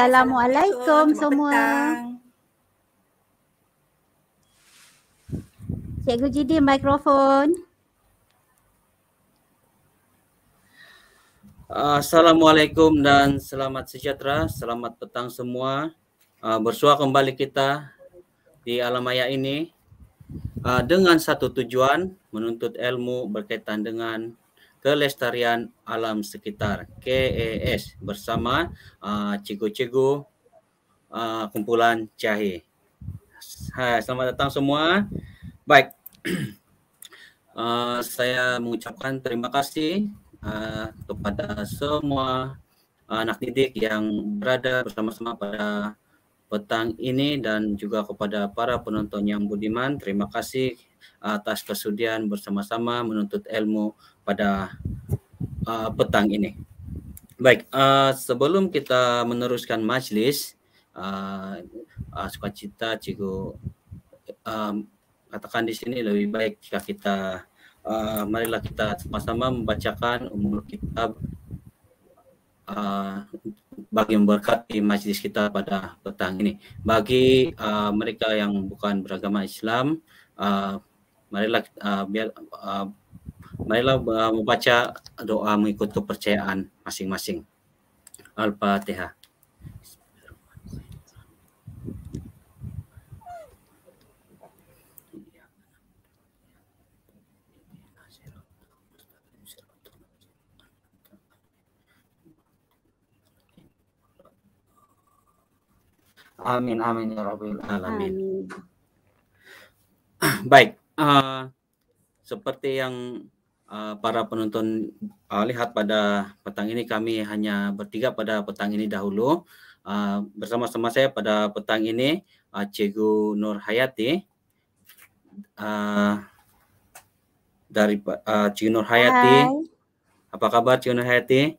Assalamualaikum semua. Cikgu Jidi mikrofon. Assalamualaikum dan selamat sejahtera. Selamat petang semua. Ah, Bersua kembali kita di alam maya ini ah, dengan satu tujuan menuntut ilmu berkaitan dengan kelestarian alam sekitar KES bersama Cigo uh, Cigo cikgu uh, kumpulan Cahi. Hai, selamat datang semua. Baik. uh, saya mengucapkan terima kasih uh, kepada semua anak didik yang berada bersama-sama pada petang ini dan juga kepada para penonton yang budiman. Terima kasih atas kesudian bersama-sama menuntut ilmu pada uh, petang ini. Baik, uh, sebelum kita meneruskan majlis, uh, uh, sukacita cikgu um, katakan di sini lebih baik jika kita uh, marilah kita sama-sama membacakan umur kitab uh, bagi memberkati majlis kita pada petang ini. Bagi uh, mereka yang bukan beragama Islam, uh, marilah uh, biar uh, marilah membaca doa mengikut kepercayaan masing-masing. Al-Fatihah. Amin amin ya rabbal alamin. Baik, uh, seperti yang uh, para penonton uh, lihat pada petang ini kami hanya bertiga pada petang ini dahulu uh, bersama-sama saya pada petang ini uh, Cikgu Nur Hayati uh, dari uh, Cikgu Nur Hayati Hai. apa kabar Cikgu Nur Hayati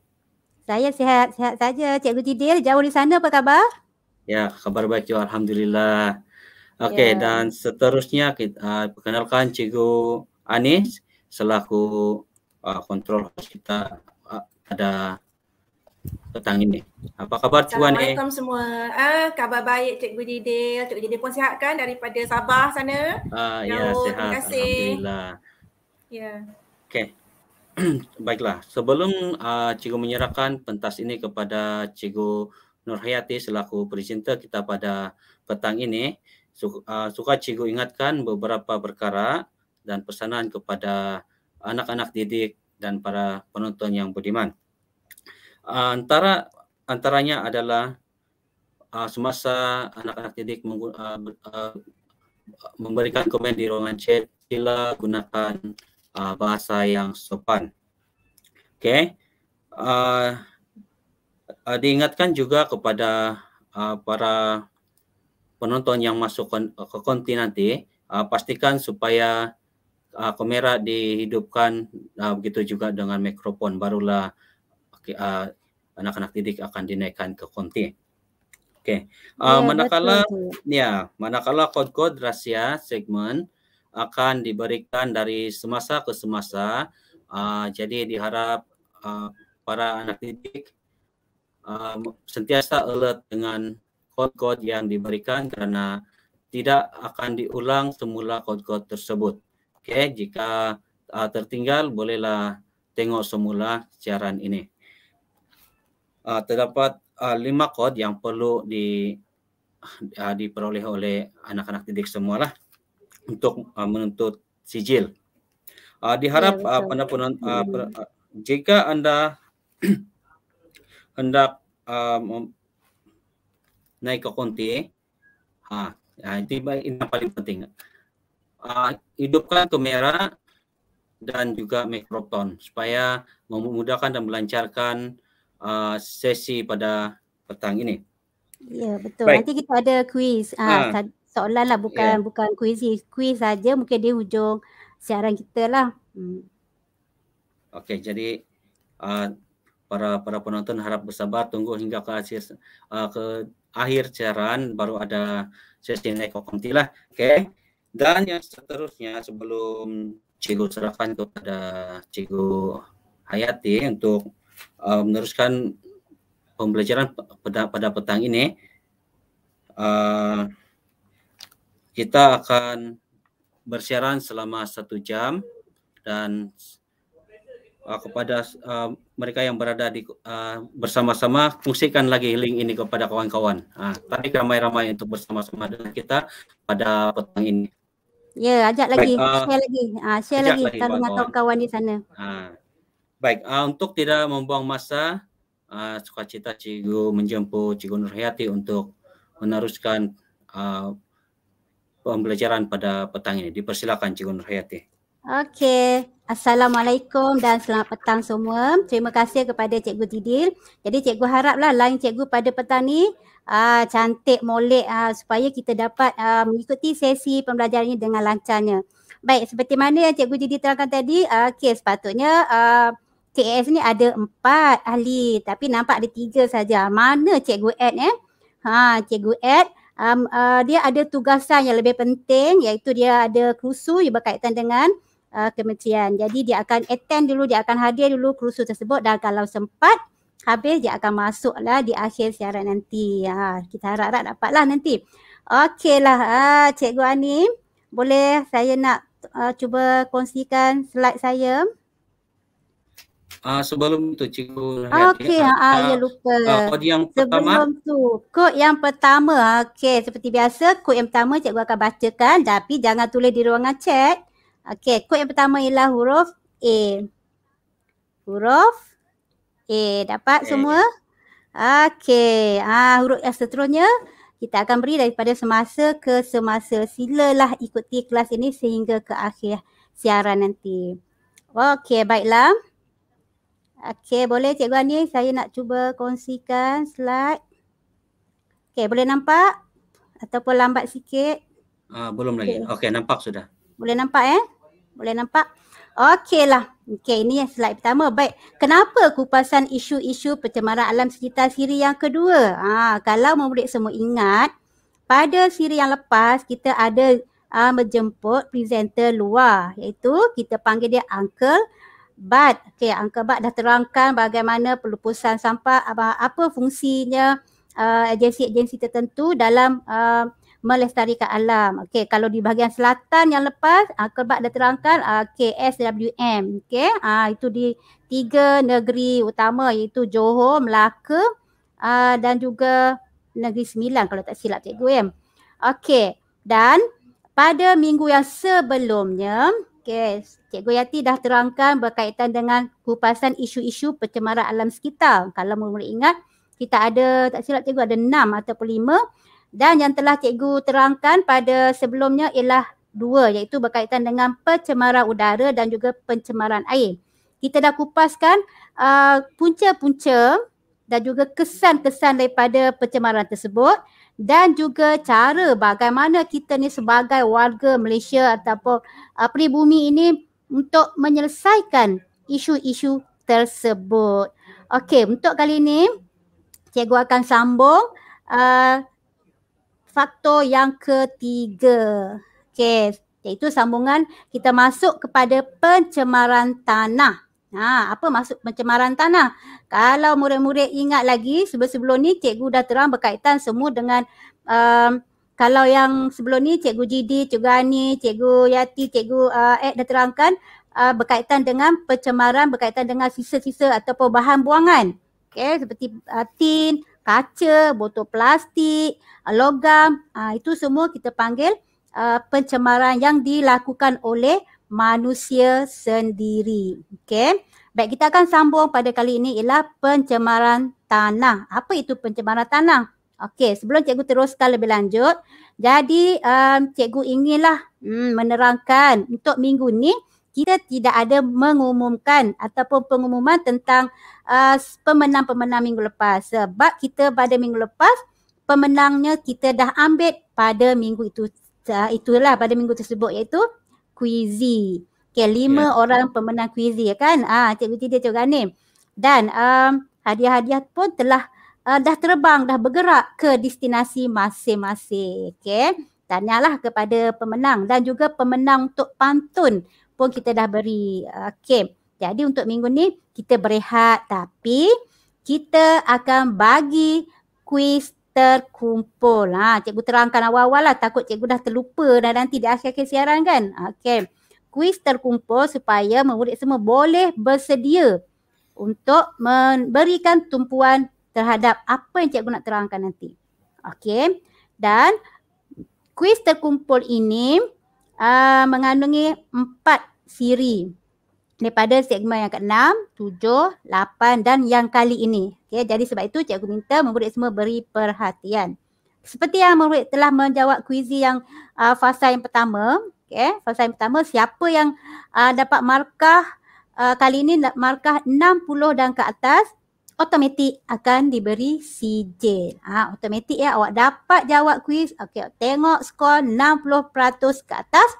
saya sihat sihat saja Cikgu Tidil jauh di sana apa kabar ya kabar baik juga Alhamdulillah Okey yeah. dan seterusnya kita uh, perkenalkan Cikgu Anis hmm selaku uh, kontrol kita uh, pada petang ini. Apa khabar Cuan? Eh? Assalamualaikum eh? semua. Ah, khabar baik Cikgu Didil. Cikgu Didil pun sihat kan daripada Sabah sana? Ah, ya, sihat. Terima kasih. Alhamdulillah. Ya. Okay. Baiklah, sebelum uh, Cikgu menyerahkan pentas ini kepada Cikgu Nurhayati selaku presenter kita pada petang ini, su- uh, suka Cikgu ingatkan beberapa perkara. dan pesanan kepada anak-anak didik dan para penonton yang budiman. Antara antaranya adalah uh, semasa anak-anak didik uh, uh, memberikan komen di ruangan chat, sila gunakan uh, bahasa yang sopan. Oke. Okay. Uh, uh, diingatkan juga kepada uh, para penonton yang masuk ke konti nanti, uh, pastikan supaya uh, kamera dihidupkan uh, begitu juga dengan mikrofon barulah okay, uh, anak-anak didik akan dinaikkan ke konti. Okey. Uh, yeah, manakala ya, yeah, manakala kod-kod rahsia segmen akan diberikan dari semasa ke semasa. Uh, jadi diharap uh, para anak didik uh, sentiasa alert dengan kod-kod yang diberikan kerana tidak akan diulang semula kod-kod tersebut. Okey, jika uh, tertinggal bolehlah tengok semula siaran ini. Uh, terdapat uh, lima kod yang perlu di uh, diperoleh oleh anak-anak didik semualah untuk uh, menuntut sijil. Uh, diharap ya, uh, anda pun, uh, hmm. per, uh, jika anda hendak um, naik ke konti, ha, uh, itu yang paling penting uh, hidupkan kamera dan juga mikrofon supaya memudahkan dan melancarkan uh, sesi pada petang ini. Ya betul. Baik. Nanti kita ada kuis. Ha. Ah, kan, soalan lah bukan yeah. bukan kuis kuis saja mungkin di hujung siaran kita lah. Hmm. Okey jadi uh, para para penonton harap bersabar tunggu hingga ke akhir uh, ke akhir siaran baru ada sesi naik lah. Okey. Dan yang seterusnya sebelum Cigo serahkan kepada Cigo Hayati untuk uh, meneruskan pembelajaran pada pada petang ini, uh, kita akan bersiaran selama satu jam dan uh, kepada uh, mereka yang berada di uh, bersama-sama fungsikan lagi link ini kepada kawan-kawan. Nah, tadi ramai-ramai untuk bersama-sama dengan kita pada petang ini. Ya, yeah, ajak lagi. Baik, uh, share lagi. Uh, share lagi dengan kawan-kawan di sana. Uh, baik, uh, untuk tidak membuang masa, uh, sukacita cikgu menjemput cikgu Nurhayati untuk meneruskan uh, pembelajaran pada petang ini. Dipersilakan cikgu Nurhayati. Okey. Assalamualaikum dan selamat petang semua. Terima kasih kepada Cikgu Tidil. Jadi Cikgu haraplah line Cikgu pada petang ni aa, ah, cantik molek aa, ah, supaya kita dapat aa, ah, mengikuti sesi pembelajarannya dengan lancarnya. Baik, seperti mana yang Cikgu Tidil terangkan tadi, okey sepatutnya aa, KAS ni ada empat ahli tapi nampak ada tiga saja. Mana Cikgu Ed eh? Ha, Cikgu Ed um, uh, dia ada tugasan yang lebih penting iaitu dia ada kursus yang berkaitan dengan uh, kementerian. Jadi dia akan attend dulu, dia akan hadir dulu kursus tersebut dan kalau sempat habis dia akan masuklah di akhir siaran nanti. Ha, kita harap-harap dapatlah nanti. Okeylah uh, ha, Cikgu Ani, boleh saya nak uh, cuba kongsikan slide saya? Uh, sebelum tu cikgu okey ya. ha uh, uh, ya lupa ah, kod yang sebelum pertama tu kod yang pertama okey seperti biasa kod yang pertama cikgu akan bacakan tapi jangan tulis di ruangan chat Okey, kod yang pertama ialah huruf A. Huruf A. Dapat A. semua? Okey. Ah, huruf yang seterusnya kita akan beri daripada semasa ke semasa. Silalah ikuti kelas ini sehingga ke akhir siaran nanti. Okey, baiklah. Okey, boleh Cikgu Ani saya nak cuba kongsikan slide. Okey, boleh nampak? Ataupun lambat sikit? Uh, belum lagi. Okey, nampak sudah. Boleh nampak eh? Boleh nampak? Okeylah. Okey, ini yang slide pertama. Baik. Kenapa kupasan isu-isu pencemaran alam sekitar siri yang kedua? Ha, kalau murid semua ingat, pada siri yang lepas kita ada uh, menjemput presenter luar iaitu kita panggil dia Uncle Bud. Okey, Uncle Bud dah terangkan bagaimana pelupusan sampah, apa, apa fungsinya uh, agensi-agensi tertentu dalam uh, melestarikan alam. Okey, kalau di bahagian selatan yang lepas, uh, ah, kebab dah terangkan uh, ah, KSWM. Okey, uh, itu di tiga negeri utama iaitu Johor, Melaka uh, dan juga Negeri Sembilan kalau tak silap cikgu ya. Okey, dan pada minggu yang sebelumnya, okay, Cikgu Yati dah terangkan berkaitan dengan kupasan isu-isu pencemaran alam sekitar. Kalau mula-mula ingat, kita ada, tak silap cikgu, ada enam ataupun lima dan yang telah cikgu terangkan pada sebelumnya ialah dua iaitu berkaitan dengan pencemaran udara dan juga pencemaran air. Kita dah kupaskan uh, punca-punca dan juga kesan-kesan daripada pencemaran tersebut dan juga cara bagaimana kita ni sebagai warga Malaysia ataupun uh, peribumi ini untuk menyelesaikan isu-isu tersebut. Okey, untuk kali ini cikgu akan sambung uh, faktor yang ketiga. Okey, iaitu sambungan kita masuk kepada pencemaran tanah. Ha, apa maksud pencemaran tanah? Kalau murid-murid ingat lagi sebelum-sebelum ni cikgu dah terang berkaitan semua dengan um, kalau yang sebelum ni cikgu Jidi, cikgu Ani, cikgu Yati, cikgu uh, Ed dah terangkan uh, berkaitan dengan pencemaran berkaitan dengan sisa-sisa ataupun bahan buangan. Okey, seperti uh, tin, kaca, botol plastik, ah, logam, uh, itu semua kita panggil uh, pencemaran yang dilakukan oleh manusia sendiri. Okey. Baik, kita akan sambung pada kali ini ialah pencemaran tanah. Apa itu pencemaran tanah? Okey, sebelum cikgu teruskan lebih lanjut, jadi um, cikgu inginlah um, menerangkan untuk minggu ni kita tidak ada mengumumkan ataupun pengumuman tentang uh, pemenang-pemenang minggu lepas sebab kita pada minggu lepas pemenangnya kita dah ambil pada minggu itu uh, itulah pada minggu tersebut iaitu quizy. Okey lima yeah. orang pemenang quizy ya kan? Ah uh, aktiviti dia Cik Ganim. Dan um, hadiah-hadiah pun telah uh, dah terbang dah bergerak ke destinasi masing-masing. Okey. Tanyalah kepada pemenang dan juga pemenang untuk pantun pun kita dah beri uh, camp. Jadi untuk minggu ni kita berehat tapi kita akan bagi kuis terkumpul. Ha, cikgu terangkan awal-awal lah takut cikgu dah terlupa dan nanti di akhir-akhir siaran kan. Okay. Ha, kuis terkumpul supaya murid semua boleh bersedia untuk memberikan tumpuan terhadap apa yang cikgu nak terangkan nanti. Okay. Dan kuis terkumpul ini uh, mengandungi empat siri daripada segmen yang ke-6, 7, 8 dan yang kali ini. Okay, jadi sebab itu cikgu minta murid semua beri perhatian. Seperti yang murid telah menjawab kuisi yang uh, fasa yang pertama. Okay, fasa yang pertama, siapa yang uh, dapat markah uh, kali ini markah 60 dan ke atas automatik akan diberi sijil. Ha, automatik ya awak dapat jawab kuis. Okey, tengok skor 60% ke atas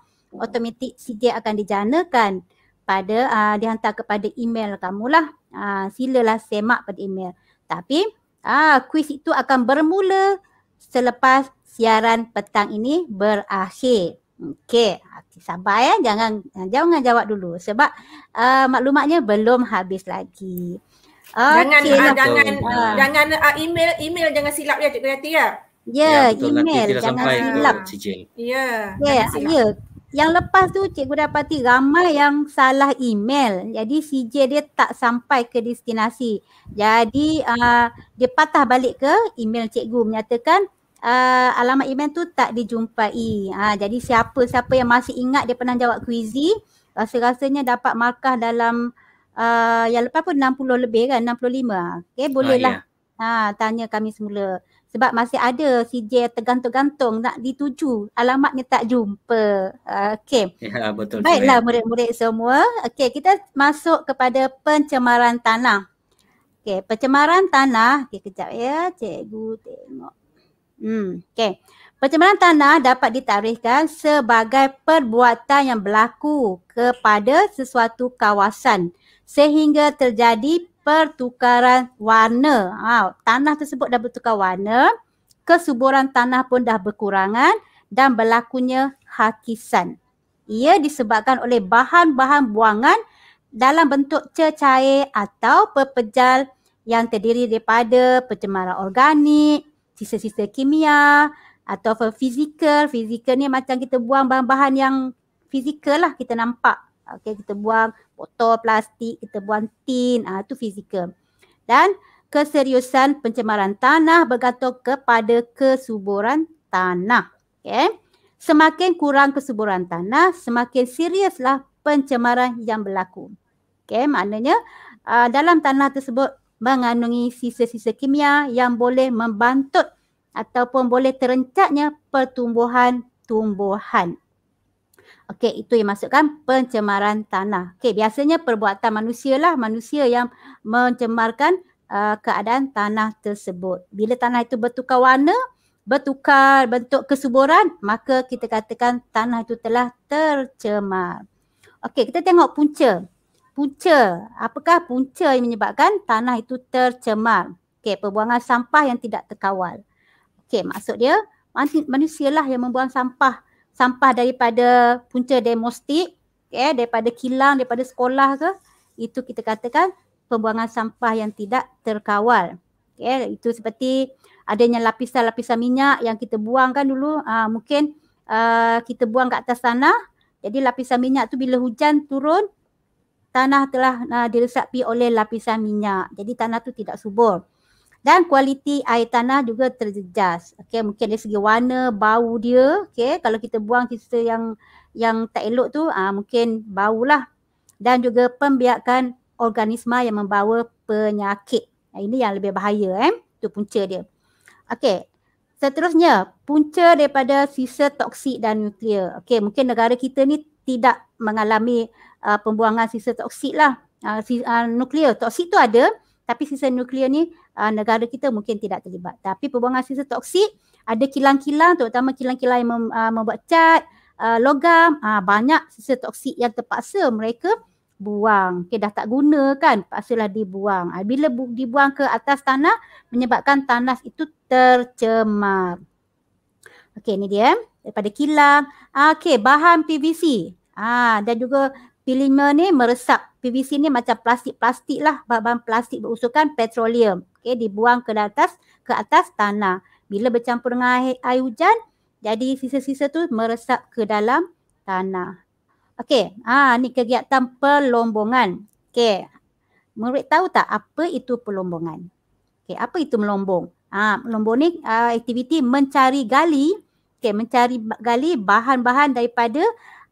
automatik oh. CTA akan dijanakan pada uh, dihantar kepada email kamu lah. Uh, silalah semak pada email. Tapi uh, ah, quiz itu akan bermula selepas siaran petang ini berakhir. Okey, sabar ya. Jangan jangan jawab dulu sebab uh, maklumatnya belum habis lagi. Okay, jangan lah. jangan uh. jangan uh, email email jangan silap ya Cikgu Yati ya. Ya, ya betul, email nanti ya, ya, jangan silap. Ya. Ya, ya. Yang lepas tu cikgu dapati ramai yang salah email. Jadi CJ dia tak sampai ke destinasi. Jadi uh, dia patah balik ke email cikgu menyatakan uh, alamat email tu tak dijumpai. Uh, jadi siapa-siapa yang masih ingat dia pernah jawab kuizi rasa-rasanya dapat markah dalam uh, yang lepas pun 60 lebih kan 65. Okay bolehlah ya. ah, yeah. uh, tanya kami semula sebab masih ada CJ tergantung-gantung nak dituju alamatnya tak jumpa. Okey. Ya betul. Baiklah cuman. murid-murid semua. Okey, kita masuk kepada pencemaran tanah. Okey, pencemaran tanah. Okey, kejap ya, cikgu tengok. Hmm, okey. Pencemaran tanah dapat ditarikkan sebagai perbuatan yang berlaku kepada sesuatu kawasan sehingga terjadi pertukaran warna. Ha, tanah tersebut dah bertukar warna, kesuburan tanah pun dah berkurangan dan berlakunya hakisan. Ia disebabkan oleh bahan-bahan buangan dalam bentuk cecair atau pepejal yang terdiri daripada pencemaran organik, sisa-sisa kimia atau fizikal. Fizikal ni macam kita buang bahan-bahan yang fizikal lah kita nampak. Okey, kita buang botol plastik, kita buang tin, ha, tu fizikal. Dan keseriusan pencemaran tanah bergantung kepada kesuburan tanah. Okay. Semakin kurang kesuburan tanah, semakin seriuslah pencemaran yang berlaku. Okay, maknanya uh, dalam tanah tersebut mengandungi sisa-sisa kimia yang boleh membantut ataupun boleh terencatnya pertumbuhan tumbuhan. Okey, itu yang masukkan pencemaran tanah. Okey, biasanya perbuatan manusia lah, manusia yang mencemarkan uh, keadaan tanah tersebut. Bila tanah itu bertukar warna, bertukar bentuk kesuburan, maka kita katakan tanah itu telah tercemar. Okey, kita tengok punca. Punca, apakah punca yang menyebabkan tanah itu tercemar? Okey, perbuangan sampah yang tidak terkawal. Okey, maksud dia manusialah yang membuang sampah sampah daripada punca demostik ya eh, daripada kilang daripada sekolah ke itu kita katakan pembuangan sampah yang tidak terkawal ya itu seperti adanya lapisan-lapisan minyak yang kita buang kan dulu aa, ah, mungkin aa, ah, kita buang ke atas tanah jadi lapisan minyak tu bila hujan turun tanah telah aa, ah, dirisapi oleh lapisan minyak jadi tanah tu tidak subur dan kualiti air tanah juga terjejas. Okey, mungkin dari segi warna, bau dia, okey, kalau kita buang kita yang yang tak elok tu, ah uh, mungkin baulah. Dan juga pembiakan organisma yang membawa penyakit. Ah, ini yang lebih bahaya eh. Itu punca dia. Okey. Seterusnya, punca daripada sisa toksik dan nuklear. Okey, mungkin negara kita ni tidak mengalami uh, pembuangan sisa toksik lah. Uh, si, uh, nuklear. Toksik tu ada tapi sisa nuklear ni uh, negara kita mungkin tidak terlibat. Tapi pembuangan sisa toksik ada kilang-kilang terutama kilang-kilang yang mem, uh, membuat cat, uh, logam, uh, banyak sisa toksik yang terpaksa mereka buang. Okay, dah tak guna kan, paksalah dibuang. Uh, bila bu- dibuang ke atas tanah menyebabkan tanah itu tercemar. Okey ni dia daripada kilang. Okey bahan PVC. Ah dan juga Filmer ni meresap. PVC ni macam plastik-plastik lah. Bahan-bahan plastik berusukan petroleum. Okey, dibuang ke atas, ke atas tanah. Bila bercampur dengan air, air hujan, jadi sisa-sisa tu meresap ke dalam tanah. Okey, ha, ni kegiatan pelombongan. Okey, murid tahu tak apa itu pelombongan? Okey, apa itu melombong? Ha, melombong ni uh, aktiviti mencari gali, Okey, mencari gali bahan-bahan daripada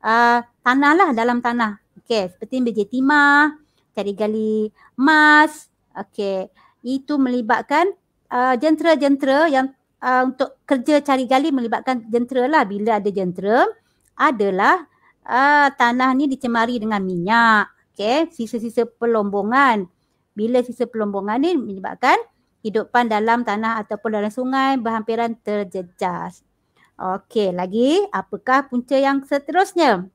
uh, tanah lah dalam tanah. Okey, seperti meja timah, cari gali emas. Okey, itu melibatkan uh, jentera-jentera yang uh, untuk kerja cari gali melibatkan jentera lah. Bila ada jentera, adalah uh, tanah ni dicemari dengan minyak. Okey, sisa-sisa pelombongan. Bila sisa pelombongan ni menyebabkan hidupan dalam tanah ataupun dalam sungai berhampiran terjejas. Okey, lagi apakah punca yang seterusnya?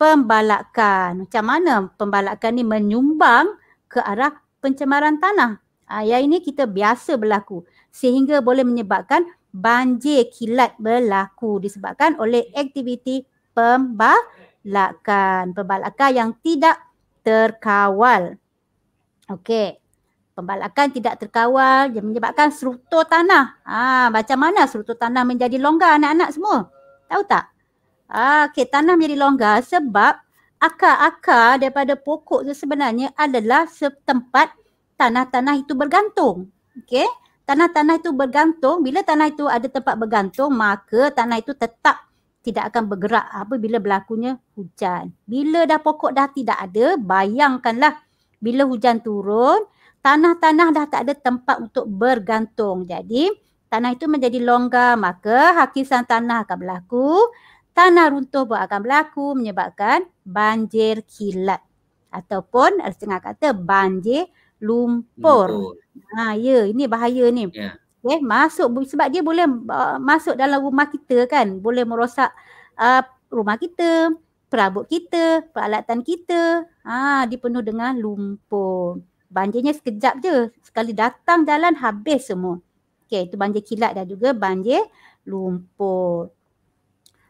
pembalakan. Macam mana pembalakan ni menyumbang ke arah pencemaran tanah. Ha, yang ini kita biasa berlaku sehingga boleh menyebabkan banjir kilat berlaku disebabkan oleh aktiviti pembalakan. Pembalakan yang tidak terkawal. Okey. Pembalakan tidak terkawal yang menyebabkan struktur tanah. Ha, macam mana struktur tanah menjadi longgar anak-anak semua? Tahu tak? Ah, okay, tanah menjadi longgar sebab akar-akar daripada pokok tu sebenarnya adalah tempat tanah-tanah itu bergantung. Okay, tanah-tanah itu bergantung. Bila tanah itu ada tempat bergantung, maka tanah itu tetap tidak akan bergerak apabila berlakunya hujan. Bila dah pokok dah tidak ada, bayangkanlah bila hujan turun, tanah-tanah dah tak ada tempat untuk bergantung. Jadi, tanah itu menjadi longgar, maka hakisan tanah akan berlaku tanah runtuh pun akan berlaku menyebabkan banjir kilat ataupun ada setengah kata banjir lumpur. lumpur. Ha ya ini bahaya ni. Yeah. Okey ya, masuk sebab dia boleh uh, masuk dalam rumah kita kan boleh merosak uh, rumah kita, perabot kita, peralatan kita. Ha dipenuh dengan lumpur. Banjirnya sekejap je. Sekali datang jalan habis semua. Okey itu banjir kilat dan juga banjir lumpur.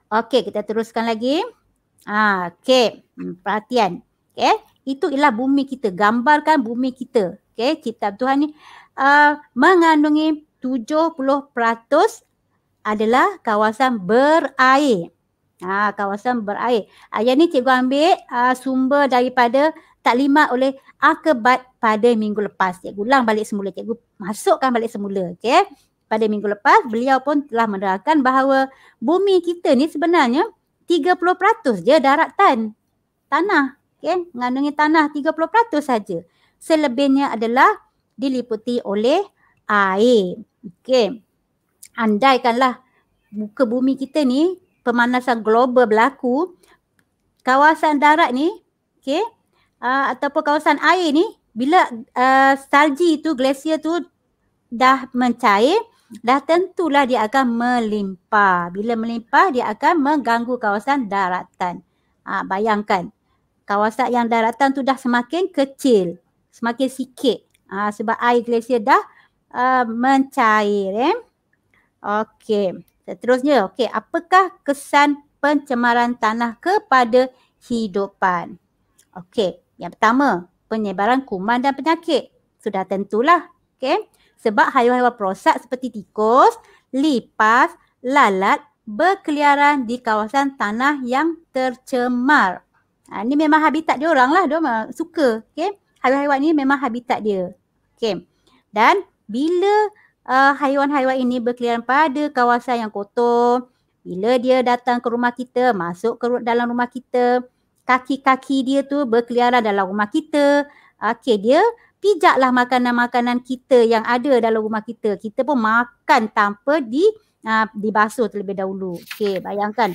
Okey, kita teruskan lagi. Ah, okey. Hmm, perhatian. Okey. Itu ialah bumi kita. Gambarkan bumi kita. Okey, kitab Tuhan ni uh, mengandungi 70% adalah kawasan berair. Ah, kawasan berair. Ayat ni cikgu ambil uh, sumber daripada taklimat oleh akibat pada minggu lepas. Cikgu ulang balik semula. Cikgu masukkan balik semula. Okey pada minggu lepas beliau pun telah menerangkan bahawa bumi kita ni sebenarnya 30% je daratan tanah okey kan? mengandungi tanah 30% saja selebihnya adalah diliputi oleh air okey andaikanlah muka bumi kita ni pemanasan global berlaku kawasan darat ni okey uh, ataupun kawasan air ni bila uh, salji tu glasier tu dah mencair dah tentulah dia akan melimpah. Bila melimpah, dia akan mengganggu kawasan daratan. Ha, bayangkan, kawasan yang daratan tu dah semakin kecil, semakin sikit. Ha, sebab air glasier dah uh, mencair. Eh? Okey, seterusnya. Okey, apakah kesan pencemaran tanah kepada hidupan? Okey, yang pertama, penyebaran kuman dan penyakit. Sudah tentulah. Okey, sebab haiwan-haiwan perosak seperti tikus, lipas, lalat berkeliaran di kawasan tanah yang tercemar. Ha, ini memang habitat dia orang lah. Dia suka. Okay. Haiwan-haiwan ini memang habitat dia. Okay. Dan bila uh, haiwan-haiwan ini berkeliaran pada kawasan yang kotor, bila dia datang ke rumah kita, masuk ke dalam rumah kita, kaki-kaki dia tu berkeliaran dalam rumah kita, okay, dia pijaklah makanan-makanan kita yang ada dalam rumah kita. Kita pun makan tanpa di uh, dibasuh terlebih dahulu. Okey, bayangkan.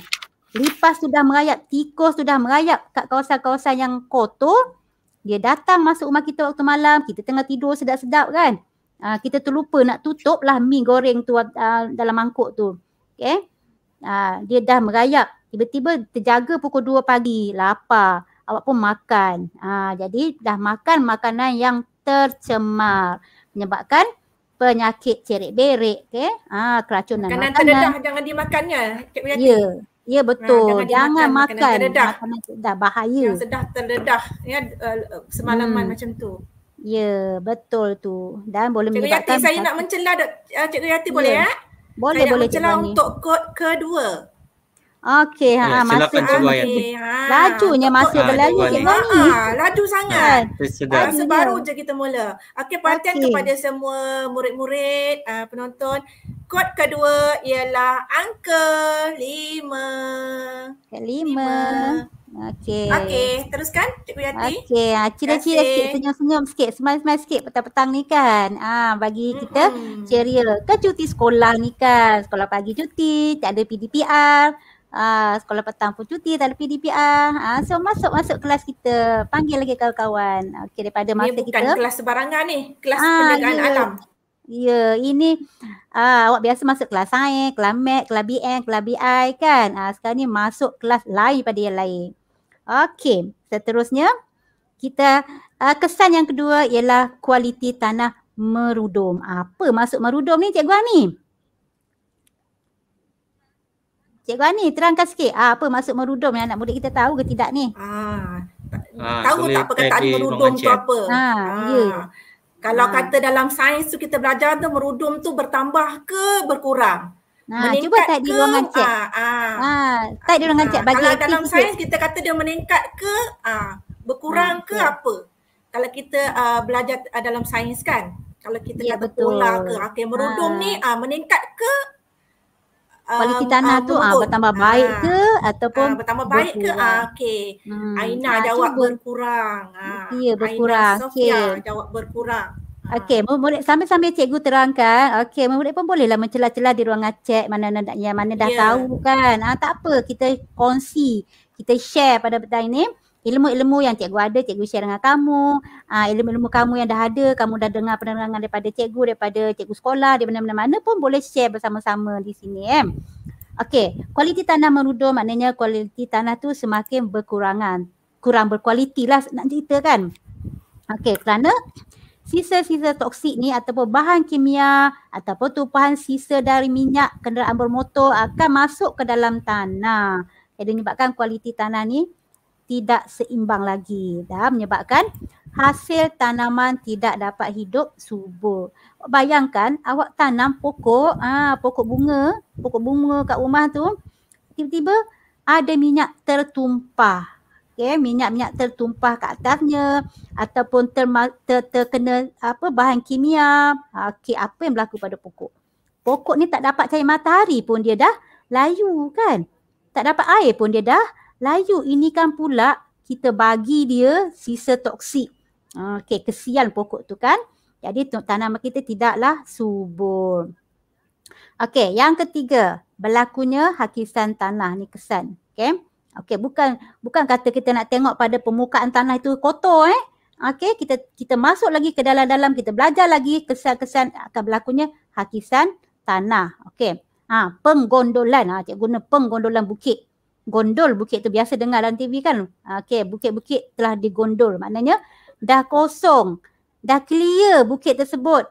Lipas sudah merayap, tikus sudah merayap kat kawasan-kawasan yang kotor. Dia datang masuk rumah kita waktu malam, kita tengah tidur sedap-sedap kan. Uh, kita terlupa nak tutup lah mi goreng tu uh, dalam mangkuk tu. Okay. Uh, dia dah merayap. Tiba-tiba terjaga pukul 2 pagi. Lapar. Awak pun makan. Uh, jadi dah makan makanan yang tercemar menyebabkan penyakit cerik berik okay? Ah keracunan makanan, makanan. terdedah jangan dimakannya cik Yati. ya ya ha, betul ha, jangan, jangan dimakan, makan makanan terdedah bahaya yang sedah terdedah ya uh, semalaman hmm. macam tu ya betul tu dan boleh menyebabkan eh, cik Yati saya nak mencela uh, cik Yati boleh ya, boleh saya boleh nak mencela untuk kod kedua Okey, ha, ya, masa silakan okay. ha. Lajunya masa ha, berlalu cikgu ni. Ha, laju sangat. Ha, ha, baru je kita mula. Okey, perhatian okay. kepada semua murid-murid, uh, penonton. Kod kedua ialah angka lima. Angka lima. lima. Okey. Okey, teruskan Cikgu Yati. Okey, ha, cira-cira sikit, senyum-senyum sikit, semai-semai sikit petang-petang ni kan. Ah, ha, bagi mm-hmm. kita ceria. Kan cuti sekolah ni kan. Sekolah pagi cuti, tak ada PDPR. Ah, sekolah petang pun cuti tak ada PDPR. Ah. ah, so masuk masuk kelas kita. Panggil lagi kawan-kawan. Okay, daripada mata bukan kita. Ini kelas sebarangan ni. Kelas ah, perniagaan yeah. alam. Ya, yeah, ini uh, awak biasa masuk kelas sains, kelas mat, kelas BN, kelas BI kan. Uh, sekarang ni masuk kelas lain pada yang lain. Okey, seterusnya kita uh, kesan yang kedua ialah kualiti tanah merudum. Apa maksud merudum ni Cikgu Ani? Cikgu Ani terangkan sikit ah, apa maksud merudum yang anak muda kita tahu ke tidak ni? Ah, ah tahu tak Apa perkataan merudum tu apa? Ha, ah, ya. Kalau ah. kata dalam sains tu kita belajar tu merudum tu bertambah ke berkurang? Ah, meningkat cuba tak di ruangan cik. Ah, ah. ah tak di ruangan ah, cik bagi kalau dalam sains kita kata dia meningkat ke ah, berkurang ah, ke okay. Ya. apa? Kalau kita uh, belajar uh, dalam sains kan? Kalau kita ya, kata betul. pola ke? Okay, merudum ah. ni ah, meningkat ke kualiti um, tanah um, tu ah uh, bertambah ah. baik uh, ke ataupun uh, bertambah baik ke ah uh, okey hmm. Aina ha, jawab ber- berkurang ah ya berkurang okey jawab berkurang Okey, murid sambil-sambil cikgu terangkan. Okey, murid pun bolehlah mencelah-celah di ruangan chat mana yang mana dah yeah. tahu kan. Ah tak apa, kita kongsi, kita share pada petang ini ilmu-ilmu yang cikgu ada, cikgu share dengan kamu. Uh, ilmu-ilmu kamu yang dah ada, kamu dah dengar penerangan daripada cikgu, daripada cikgu sekolah, daripada mana-mana pun boleh share bersama-sama di sini. Eh? Okey, kualiti tanah merudum maknanya kualiti tanah tu semakin berkurangan. Kurang berkualiti lah nak cerita kan. Okey, kerana sisa-sisa toksik ni ataupun bahan kimia ataupun tumpahan sisa dari minyak kenderaan bermotor akan masuk ke dalam tanah. Jadi menyebabkan kualiti tanah ni tidak seimbang lagi dah menyebabkan hasil tanaman tidak dapat hidup subur. Bayangkan awak tanam pokok, ah pokok bunga, pokok bunga kat rumah tu tiba-tiba ada minyak tertumpah. Okay, minyak-minyak tertumpah kat atasnya ataupun ter, ter, terkena apa bahan kimia. Ah, okay, apa yang berlaku pada pokok? Pokok ni tak dapat cahaya matahari pun dia dah layu kan? Tak dapat air pun dia dah layu ini kan pula kita bagi dia sisa toksik. Okey, kesian pokok tu kan. Jadi tanaman kita tidaklah subur. Okey, yang ketiga, berlakunya hakisan tanah ni kesan. Okey. Okey, bukan bukan kata kita nak tengok pada permukaan tanah itu kotor eh. Okey, kita kita masuk lagi ke dalam-dalam, kita belajar lagi kesan-kesan akan berlakunya hakisan tanah. Okey. Ha, penggondolan. Ha, cikgu guna penggondolan bukit gondol bukit tu biasa dengar dalam TV kan ah, okay bukit-bukit telah digondol maknanya dah kosong dah clear bukit tersebut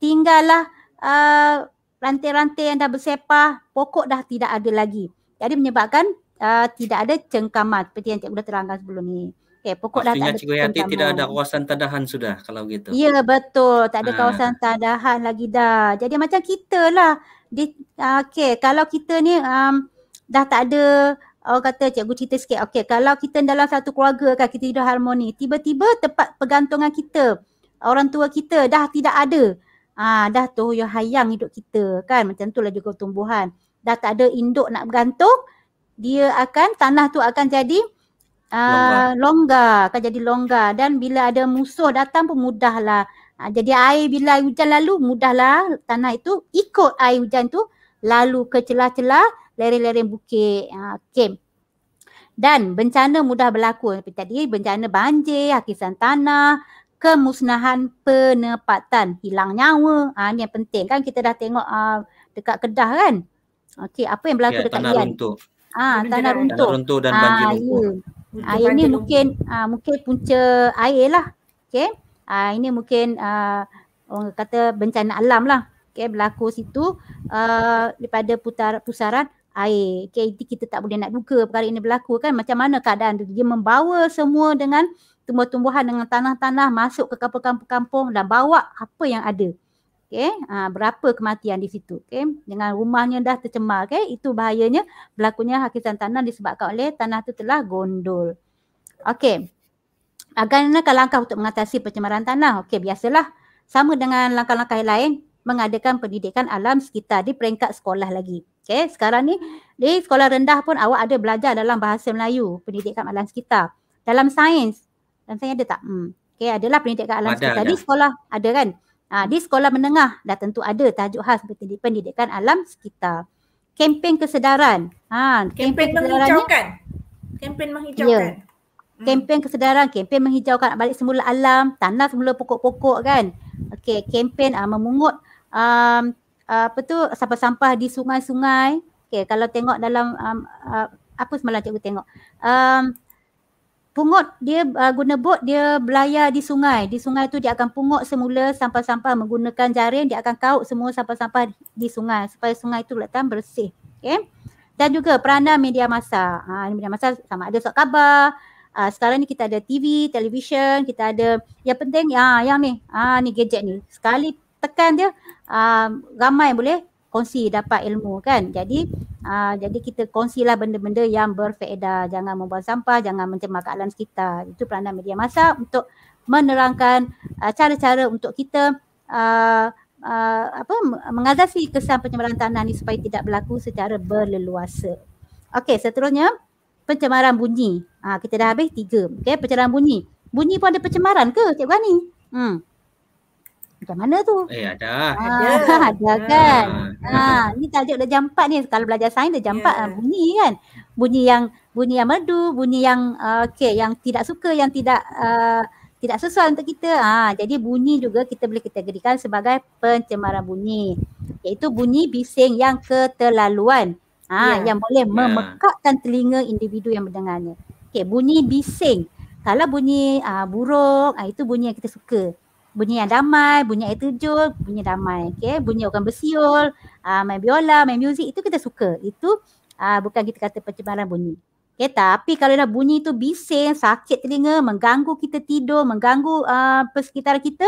tinggallah uh, rantai-rantai yang dah bersepah pokok dah tidak ada lagi jadi menyebabkan uh, tidak ada cengkaman seperti yang cikgu dah terangkan sebelum ni okay pokok Maksudnya dah tak cikgu ada cengkaman. tidak ada kawasan tadahan sudah kalau gitu ya betul tak ada ha. kawasan tadahan lagi dah jadi macam kita lah okay kalau kita ni um, dah tak ada orang kata cikgu cerita sikit Okay, kalau kita dalam satu keluarga kan kita hidup harmoni tiba-tiba tempat pergantungan kita orang tua kita dah tidak ada ah dah tu yo hayang hidup kita kan macam tu lah juga tumbuhan dah tak ada induk nak bergantung dia akan tanah tu akan jadi Uh, longgar. longgar, akan jadi longgar dan bila ada musuh datang pun mudahlah uh, jadi air bila air hujan lalu mudahlah tanah itu ikut air hujan tu lalu ke celah-celah lereng-lereng bukit uh, kem. Dan bencana mudah berlaku seperti tadi, bencana banjir, hakisan tanah, kemusnahan penempatan, hilang nyawa. Ha, ini yang penting kan kita dah tengok uh, dekat Kedah kan. Okey, apa yang berlaku ya, dekat Ian? Runtuh. Ha, tanah runtuh. Tanah runtuh dan ha, banjir. Ya. Ha, ya. Yeah. Air ini mungkin uh, mungkin punca air lah. Okey. Uh, ini mungkin uh, orang kata bencana alam lah okay, berlaku situ uh, daripada putar, pusaran air. Okay, itu kita tak boleh nak duga perkara ini berlaku kan. Macam mana keadaan itu. Dia membawa semua dengan tumbuh-tumbuhan dengan tanah-tanah masuk ke kampung-kampung dan bawa apa yang ada. Okay, ha, uh, berapa kematian di situ. Okay, dengan rumahnya dah tercemar. Okay, itu bahayanya berlakunya hakisan tanah disebabkan oleh tanah itu telah gondol. Okay, Agar langkah untuk mengatasi pencemaran tanah. Okey, biasalah. Sama dengan langkah-langkah lain, mengadakan pendidikan alam sekitar di peringkat sekolah lagi. Okay, sekarang ni di sekolah rendah pun awak ada belajar dalam bahasa Melayu, pendidikan alam sekitar. Dalam sains, dalam sains ada tak? Hmm. Okay, adalah pendidikan alam ada, sekitar. Ada. Di sekolah ada kan? Ha, di sekolah menengah dah tentu ada tajuk khas pendidikan alam sekitar. Kempen kesedaran. Ha, kempen, kempen menghijaukan. Kempen menghijaukan. Yeah. Kempen kesedaran, kempen menghijaukan balik semula alam, tanah semula pokok-pokok kan. Okey, kempen uh, memungut um, uh, apa tu sampah-sampah di sungai-sungai. Okay, kalau tengok dalam um, uh, apa semalam cikgu tengok. Um, pungut dia uh, guna bot dia belayar di sungai. Di sungai tu dia akan pungut semula sampah-sampah menggunakan jaring dia akan kauk semua sampah-sampah di sungai supaya sungai tu kelihatan bersih. Okay. Dan juga peranan media masa. Ha, media masa sama ada sok khabar, Uh, sekarang ni kita ada TV, television, kita ada yang penting ya yang ni, ah ni gadget ni. Sekali tekan dia uh, ramai boleh kongsi dapat ilmu kan. Jadi uh, jadi kita kongsilah benda-benda yang berfaedah. Jangan membuang sampah, jangan mencemar ke kita. Itu peranan media masa untuk menerangkan uh, cara-cara untuk kita uh, uh, apa mengatasi kesan pencemaran tanah ni supaya tidak berlaku secara berleluasa. Okey, seterusnya pencemaran bunyi. Ha, kita dah habis tiga. Okey, pencemaran bunyi. Bunyi pun ada pencemaran ke, Cik Gani? Hmm. Macam mana tu? Eh ada. Ah, ada. ada kan? Ha, ni tajuk dah jam 4 ni. Kalau belajar sains dah jam yeah. Ya, ya. bunyi kan. Bunyi yang bunyi yang merdu, bunyi yang uh, okey, yang tidak suka, yang tidak uh, tidak sesuai untuk kita. Ha, ah, jadi bunyi juga kita boleh kategorikan sebagai pencemaran bunyi. Iaitu bunyi bising yang keterlaluan. Ha, ah, yeah. yang boleh ya. memekakkan telinga individu yang mendengarnya. Okey, bunyi bising. Kalau bunyi uh, buruk, ah, itu bunyi yang kita suka bunyi yang damai, bunyi air terjun, bunyi damai. Okay. Bunyi orang bersiul, uh, main biola, main muzik, itu kita suka. Itu uh, bukan kita kata pencemaran bunyi. Okay, tapi kalau dah bunyi itu bising, sakit telinga, mengganggu kita tidur, mengganggu uh, persekitaran kita,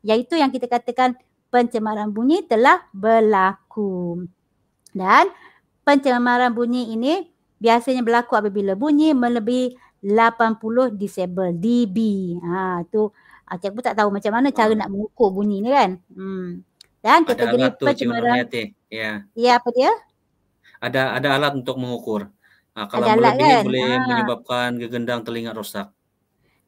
iaitu yang kita katakan pencemaran bunyi telah berlaku. Dan pencemaran bunyi ini biasanya berlaku apabila bunyi melebihi 80 disable, DB. Ha, tu Okay, ah, aku tak tahu macam mana cara hmm. nak mengukur bunyi ni kan. Hmm. Dan kita pencemaran. Ya. Yeah. Ya apa dia? Ada ada alat untuk mengukur. Ha, kalau ada alat, kan? boleh ha. menyebabkan gegendang telinga rosak.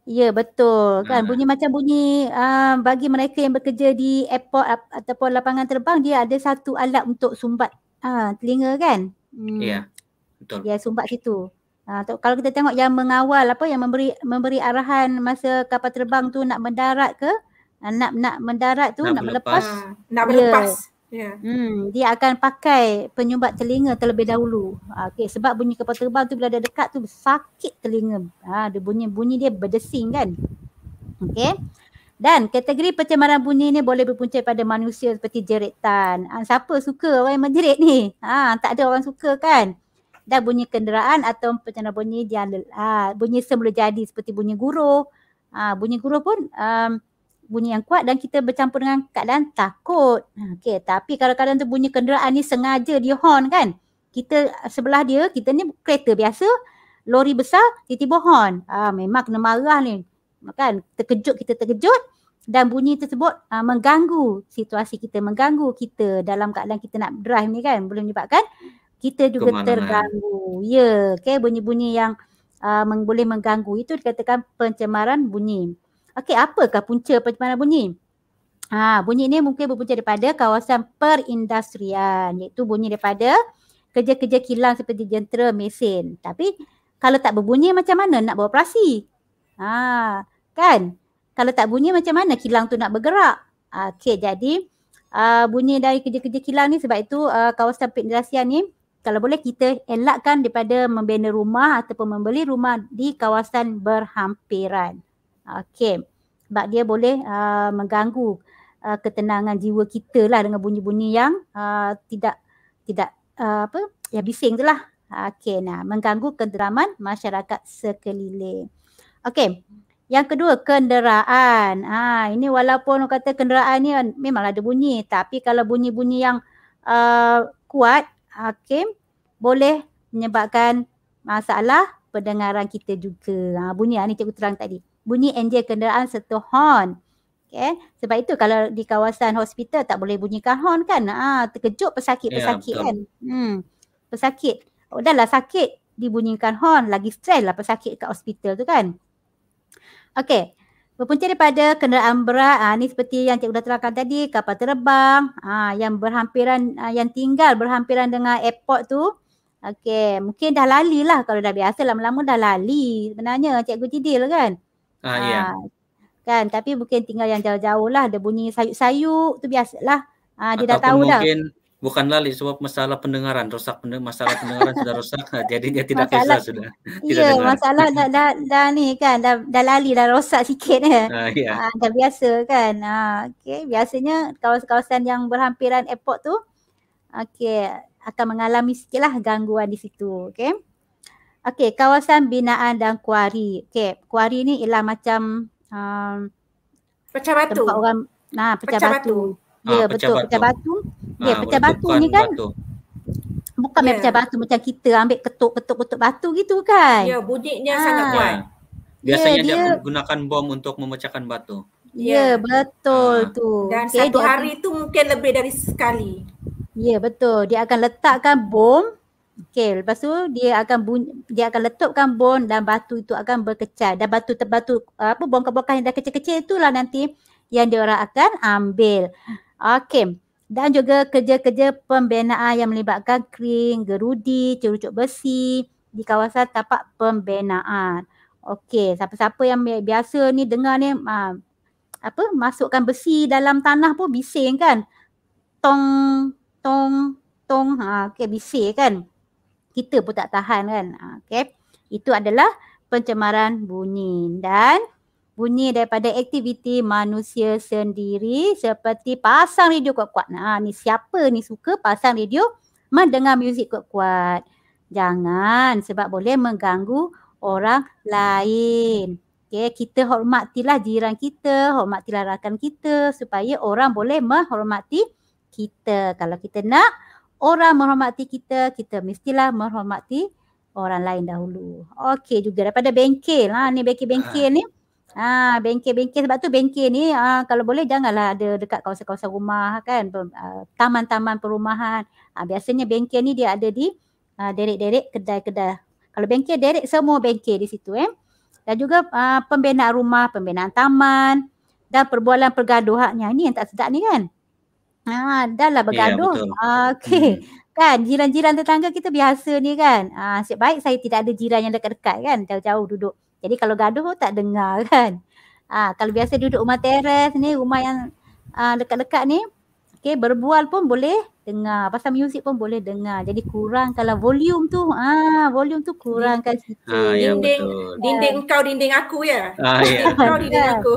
Ya betul ha. kan bunyi macam bunyi uh, bagi mereka yang bekerja di airport ataupun lapangan terbang dia ada satu alat untuk sumbat uh, telinga kan. Hmm. Ya. Betul. Ya sumbat situ. Uh, kalau kita tengok yang mengawal apa yang memberi memberi arahan masa kapal terbang tu nak mendarat ke ha, nak nak mendarat tu nak, nak melepas uh, nak melepas yeah. Yeah. Hmm, dia akan pakai penyumbat telinga terlebih dahulu uh, okey sebab bunyi kapal terbang tu bila dia dekat tu sakit telinga uh, dia bunyi bunyi dia berdesing kan okey dan kategori pencemaran bunyi ni boleh berpunca pada manusia seperti jeritan. Ha, siapa suka orang yang menjerit ni? Ha, tak ada orang suka kan? dan bunyi kenderaan atau macam mana bunyi dia ha, bunyi semula jadi seperti bunyi guru ha, bunyi guru pun um, bunyi yang kuat dan kita bercampur dengan keadaan takut ha, okey tapi kadang-kadang tu bunyi kenderaan ni sengaja dia horn kan kita sebelah dia kita ni kereta biasa lori besar tiba-tiba horn ha, memang kena marah ni kan terkejut kita terkejut dan bunyi tersebut uh, mengganggu situasi kita, mengganggu kita dalam keadaan kita nak drive ni kan, belum menyebabkan kita juga terganggu. Ya, yeah, okay, bunyi-bunyi yang uh, boleh mengganggu itu dikatakan pencemaran bunyi. Okey, apakah punca pencemaran bunyi? Ha, bunyi ini mungkin berpunca daripada kawasan perindustrian iaitu bunyi daripada kerja-kerja kilang seperti jentera, mesin. Tapi kalau tak berbunyi macam mana nak beroperasi? Ha, kan? Kalau tak bunyi macam mana kilang tu nak bergerak? Okey, jadi uh, bunyi dari kerja-kerja kilang ni sebab itu uh, kawasan perindustrian ni kalau boleh kita elakkan daripada membina rumah ataupun membeli rumah di kawasan berhampiran. Okey. Sebab dia boleh uh, mengganggu uh, ketenangan jiwa kita lah dengan bunyi-bunyi yang uh, tidak tidak uh, apa ya bising itulah. Okey nah mengganggu kederaman masyarakat sekeliling. Okey. Yang kedua kenderaan. Ha ini walaupun kata kenderaan ni memanglah ada bunyi tapi kalau bunyi-bunyi yang uh, kuat hakim boleh menyebabkan masalah pendengaran kita juga. Ha, bunyi ni cikgu terang tadi. Bunyi enjin kenderaan serta horn. Okay. Sebab itu kalau di kawasan hospital tak boleh bunyikan horn kan. Ha, terkejut pesakit-pesakit yeah, kan. Hmm. Pesakit. Oh, dah lah sakit dibunyikan horn. Lagi stres lah pesakit kat hospital tu kan. Okay. Berpunca daripada kenderaan berat ha, ni seperti yang cikgu dah terangkan tadi kapal terbang ha, yang berhampiran ha, yang tinggal berhampiran dengan airport tu okey mungkin dah lali lah kalau dah biasa lama-lama dah lali sebenarnya cikgu Cidil kan uh, ah yeah. Ya. kan tapi mungkin tinggal yang jauh-jauh lah ada bunyi sayuk-sayuk tu biasalah ha, dia Ataupun dah tahu mungkin, dah bukan lali sebab masalah pendengaran rosak masalah pendengaran sudah rosak jadi dia tidak masalah, kisah sudah tidak yeah, ya, masalah dah, dah, dah ni kan dah, dah lali dah rosak sikit eh. uh, yeah. uh, dah biasa kan uh, ah, okay. biasanya kawasan-kawasan yang berhampiran airport tu okey akan mengalami sikitlah gangguan di situ Okey Okay, kawasan binaan dan kuari. okey kuari ni ialah macam um, pecah batu. orang, nah, pecah, pecah batu. batu. Ya, ah, betul. Pecah batu. Pecah batu. Ya, ha, pecah batu ni kan. Batu. Bukan yeah. pecah ya. batu macam kita ambil ketuk-ketuk-ketuk batu gitu kan. Ya, yeah, budik dia sangat ah. kuat. Ya, biasanya ya, dia, dia gunakan bom untuk memecahkan batu. Ya, yeah, yeah. betul ha. tu. Dan okay, satu hari akan... tu mungkin lebih dari sekali. Ya, yeah, betul. Dia akan letakkan bom. Okey, lepas tu dia akan bun... dia akan letupkan bom dan batu itu akan berkecah. Dan batu terbatu apa bom kebokan yang dah kecil-kecil itulah nanti yang dia orang akan ambil. Okey dan juga kerja-kerja pembinaan yang melibatkan kering, gerudi, cerucuk besi di kawasan tapak pembinaan. Okey, siapa-siapa yang biasa ni dengar ni apa masukkan besi dalam tanah pun bising kan? Tong tong tong ha okey bising kan? Kita pun tak tahan kan. Ha, okey. Itu adalah pencemaran bunyi dan bunyi daripada aktiviti manusia sendiri seperti pasang radio kuat-kuat. Nah, ni siapa ni suka pasang radio mendengar muzik kuat-kuat. Jangan sebab boleh mengganggu orang lain. Okay, kita hormatilah jiran kita, hormatilah rakan kita supaya orang boleh menghormati kita. Kalau kita nak orang menghormati kita, kita mestilah menghormati orang lain dahulu. Okey juga daripada bengkel. Ha, ni bengkel-bengkel ah. ni. Ha. Ah ha, bengkel-bengkel sebab tu bengkel ni ha, kalau boleh janganlah ada dekat kawasan-kawasan rumah kan ha, taman-taman perumahan. Ha, biasanya bengkel ni dia ada di ha, derek-derek kedai-kedai. Kalau bengkel derek semua bengkel di situ eh. Dan juga ha, pembinaan rumah, pembinaan taman dan perbualan pergaduhannya yang ni yang tak sedap ni kan. Ha dahlah ya, bergaduh. Yeah, ha, Okey. Hmm. Kan jiran-jiran tetangga kita biasa ni kan. Ha, baik saya tidak ada jiran yang dekat-dekat kan jauh-jauh duduk. Jadi kalau gaduh tak dengar kan. Ha, kalau biasa duduk rumah teres ni, rumah yang uh, dekat-dekat ni, okay, berbual pun boleh dengar. Pasal muzik pun boleh dengar. Jadi kurang kalau volume tu, ah volume tu kurangkan sikit. Ha, ya, dinding, betul. dinding kau, dinding aku ya. Ah, ya. dinding kau, dinding ya. aku.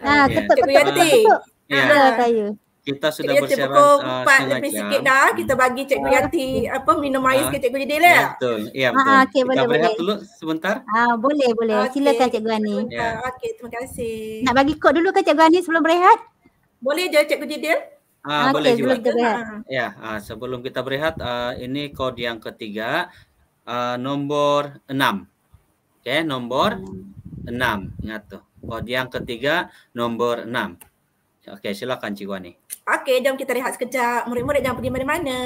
Ah, ha, ketuk, ketuk, ketuk. Ya, ketuk. Ah, ya. Ya, kita sudah Yati bersiaran pukul uh, lebih jam. sikit dah kita bagi cikgu ah. Yati apa minum air ah. sikit cikgu Jidil lah. Betul. Ya betul. Ha, okay, boleh, kita boleh. dulu sebentar. Ah boleh boleh. Okay. Silakan cikgu Ani. Yeah. Okey terima kasih. Nak bagi kod dulu ke cikgu Ani sebelum berehat? Boleh je cikgu Jidil. Ah okay, boleh juga. Kita ya, uh, sebelum kita berehat uh, ini kod yang ketiga uh, nombor enam, Okey, nombor enam Ingat tu. Kod yang ketiga nombor enam. Okey, silakan Cik Wani. Okey, jom kita rehat sekejap. Murid-murid jangan pergi mana-mana.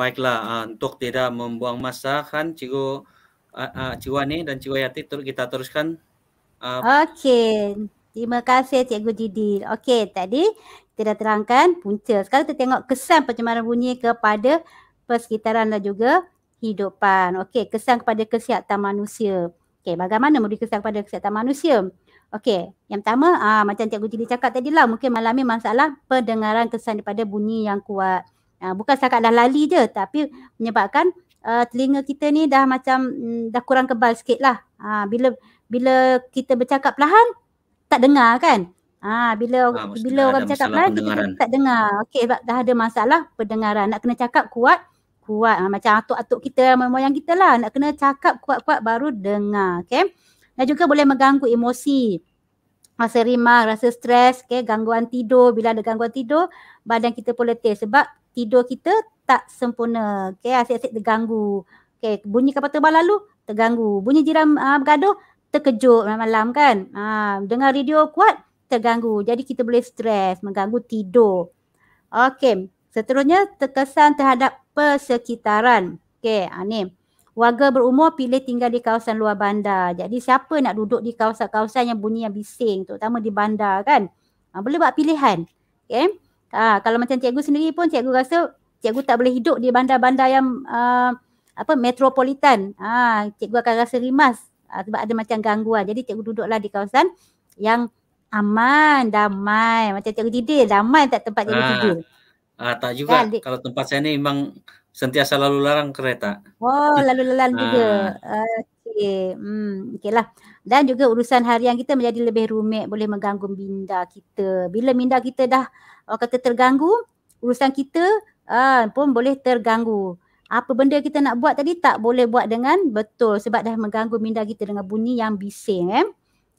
baiklah uh, untuk tidak membuang masa kan cikgu uh, uh, cikgu Ani dan cikgu Yati ter- kita teruskan uh. okey terima kasih cikgu Didil okey tadi kita dah terangkan punca sekarang kita tengok kesan pencemaran bunyi kepada persekitaran dan juga hidupan okey kesan kepada kesihatan manusia okey bagaimana memberi kesan kepada kesihatan manusia Okey, yang pertama aa, macam Cikgu Cili cakap tadi lah mungkin malam ni masalah pendengaran kesan daripada bunyi yang kuat. Uh, bukan setakat dah lali je tapi menyebabkan uh, telinga kita ni dah macam mm, dah kurang kebal sikit lah. Uh, bila bila kita bercakap perlahan tak dengar kan. Ah bila ha, bila ah, orang bercakap perlahan kita tak dengar. Okey sebab dah ada masalah pendengaran. Nak kena cakap kuat kuat ha, macam atuk-atuk kita moyang-moyang kita lah nak kena cakap kuat-kuat baru dengar okey dan juga boleh mengganggu emosi rasa rimah rasa stres okay? gangguan tidur bila ada gangguan tidur badan kita pun letih sebab tidur kita tak sempurna. Okay, asyik-asyik terganggu. Okay, bunyi kapal terbang lalu, terganggu. Bunyi jiran uh, ah, bergaduh, terkejut malam-malam kan. Ha, dengar radio kuat, terganggu. Jadi kita boleh stres, mengganggu tidur. Okey, seterusnya terkesan terhadap persekitaran. Okay, ha, ni. Warga berumur pilih tinggal di kawasan luar bandar. Jadi siapa nak duduk di kawasan-kawasan yang bunyi yang bising, terutama di bandar kan. Ha, boleh buat pilihan. Okay ha, kalau macam cikgu sendiri pun cikgu rasa cikgu tak boleh hidup di bandar-bandar yang uh, apa metropolitan ha, cikgu akan rasa rimas ha, sebab ada macam gangguan jadi cikgu duduklah di kawasan yang aman damai macam cikgu tidur damai tak tempat cikgu ha. tidur Ah, tak juga. Kan, kalau tempat saya ni memang sentiasa lalu larang kereta. Oh, lalu larang juga. Ah. Uh, lebih hmm, okay lah. Dan juga urusan harian kita menjadi lebih rumit boleh mengganggu minda kita. Bila minda kita dah orang kata terganggu, urusan kita uh, pun boleh terganggu. Apa benda kita nak buat tadi tak boleh buat dengan betul sebab dah mengganggu minda kita dengan bunyi yang bising. Eh?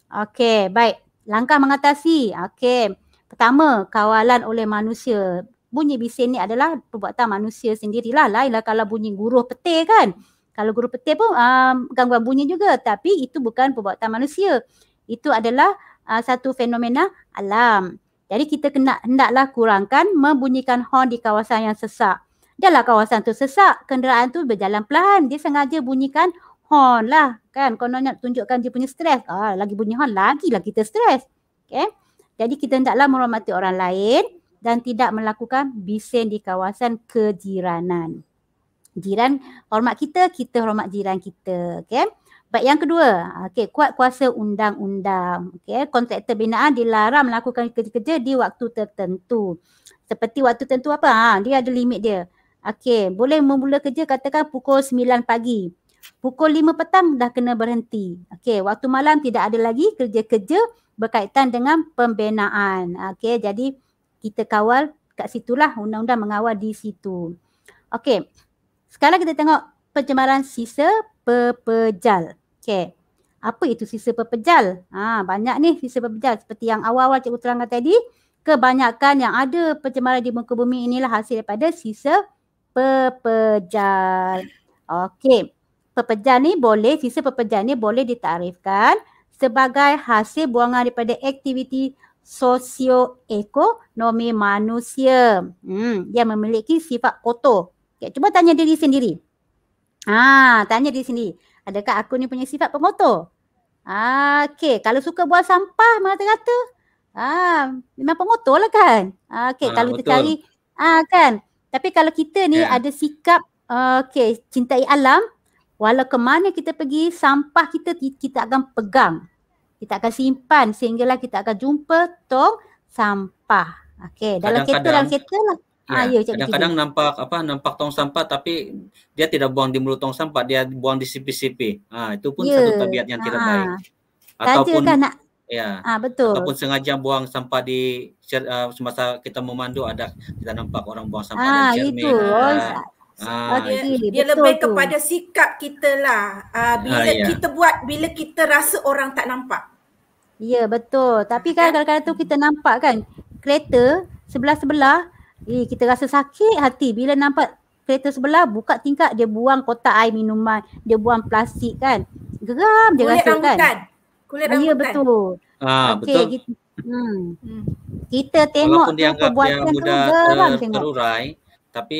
Okey, baik. Langkah mengatasi. Okey. Pertama, kawalan oleh manusia. Bunyi bising ni adalah perbuatan manusia sendirilah. Lainlah kalau bunyi guruh petir kan kalau guru petir pun um, gangguan bunyi juga tapi itu bukan perbuatan manusia. Itu adalah uh, satu fenomena alam. Jadi kita kena hendaklah kurangkan membunyikan horn di kawasan yang sesak. Dalam kawasan tu sesak, kenderaan tu berjalan perlahan. Dia sengaja bunyikan horn lah kan. Kononnya tunjukkan dia punya stres. Ah, lagi bunyi horn, lagi lah kita stres. Okay. Jadi kita hendaklah menghormati orang lain dan tidak melakukan bising di kawasan kejiranan jiran hormat kita, kita hormat jiran kita. Okay. Baik yang kedua, okay, kuat kuasa undang-undang. Okay. Kontraktor binaan dilarang melakukan kerja-kerja di waktu tertentu. Seperti waktu tertentu apa? Ha, dia ada limit dia. Okay, boleh memula kerja katakan pukul 9 pagi. Pukul 5 petang dah kena berhenti. Okay, waktu malam tidak ada lagi kerja-kerja berkaitan dengan pembinaan. Okay, jadi kita kawal kat situlah undang-undang mengawal di situ. Okay, sekarang kita tengok pencemaran sisa pepejal. Okay. Apa itu sisa pepejal? Ha, banyak ni sisa pepejal. Seperti yang awal-awal cikgu terangkan tadi, kebanyakan yang ada pencemaran di muka bumi inilah hasil daripada sisa pepejal. Okey. Pepejal ni boleh, sisa pepejal ni boleh ditarifkan sebagai hasil buangan daripada aktiviti ekonomi manusia. Hmm, yang memiliki sifat kotor. Okay, cuba tanya diri sendiri. Ah, tanya diri sendiri. Adakah aku ni punya sifat pengotor? Ah, ha, okay. Kalau suka buang sampah, mana rata-rata? Ah, memang pengotor lah kan? Ah, okay. Ah, kalau tercari, ah kan? Tapi kalau kita ni yeah. ada sikap, uh, okay, cintai alam, walau ke mana kita pergi, sampah kita kita akan pegang. Kita akan simpan sehinggalah kita akan jumpa tong sampah. Okey, dalam kadang kereta, dalam kereta lah. lah. Ah, ya. Ya, Kadang-kadang nampak apa nampak tong sampah tapi dia tidak buang di mulut tong sampah, dia buang di sipi-sipi. Ah, itu pun ya. satu tabiat yang tidak ah. baik. Kan ataupun kan nak... ya. Ah, betul. Ataupun sengaja buang sampah di uh, semasa kita memandu ada kita nampak orang buang sampah ah, di cermin. Itu. Ah, Ah, okay. dia, dia lebih tu. kepada sikap kita lah. Uh, bila ah, yeah. kita buat bila kita rasa orang tak nampak. Ya, betul. Tapi kan ya. kadang-kadang tu kita nampak kan kereta sebelah-sebelah Eh, kita rasa sakit hati bila nampak kereta sebelah buka tingkap dia buang kotak air minuman, dia buang plastik kan. Geram dia rasa kan. Kulit ya, rambutan. Ya betul. Ah, okay, betul. Kita, hmm. hmm. kita tengok dia tu perbuatan tu geram ter- tengok. Terurai, tapi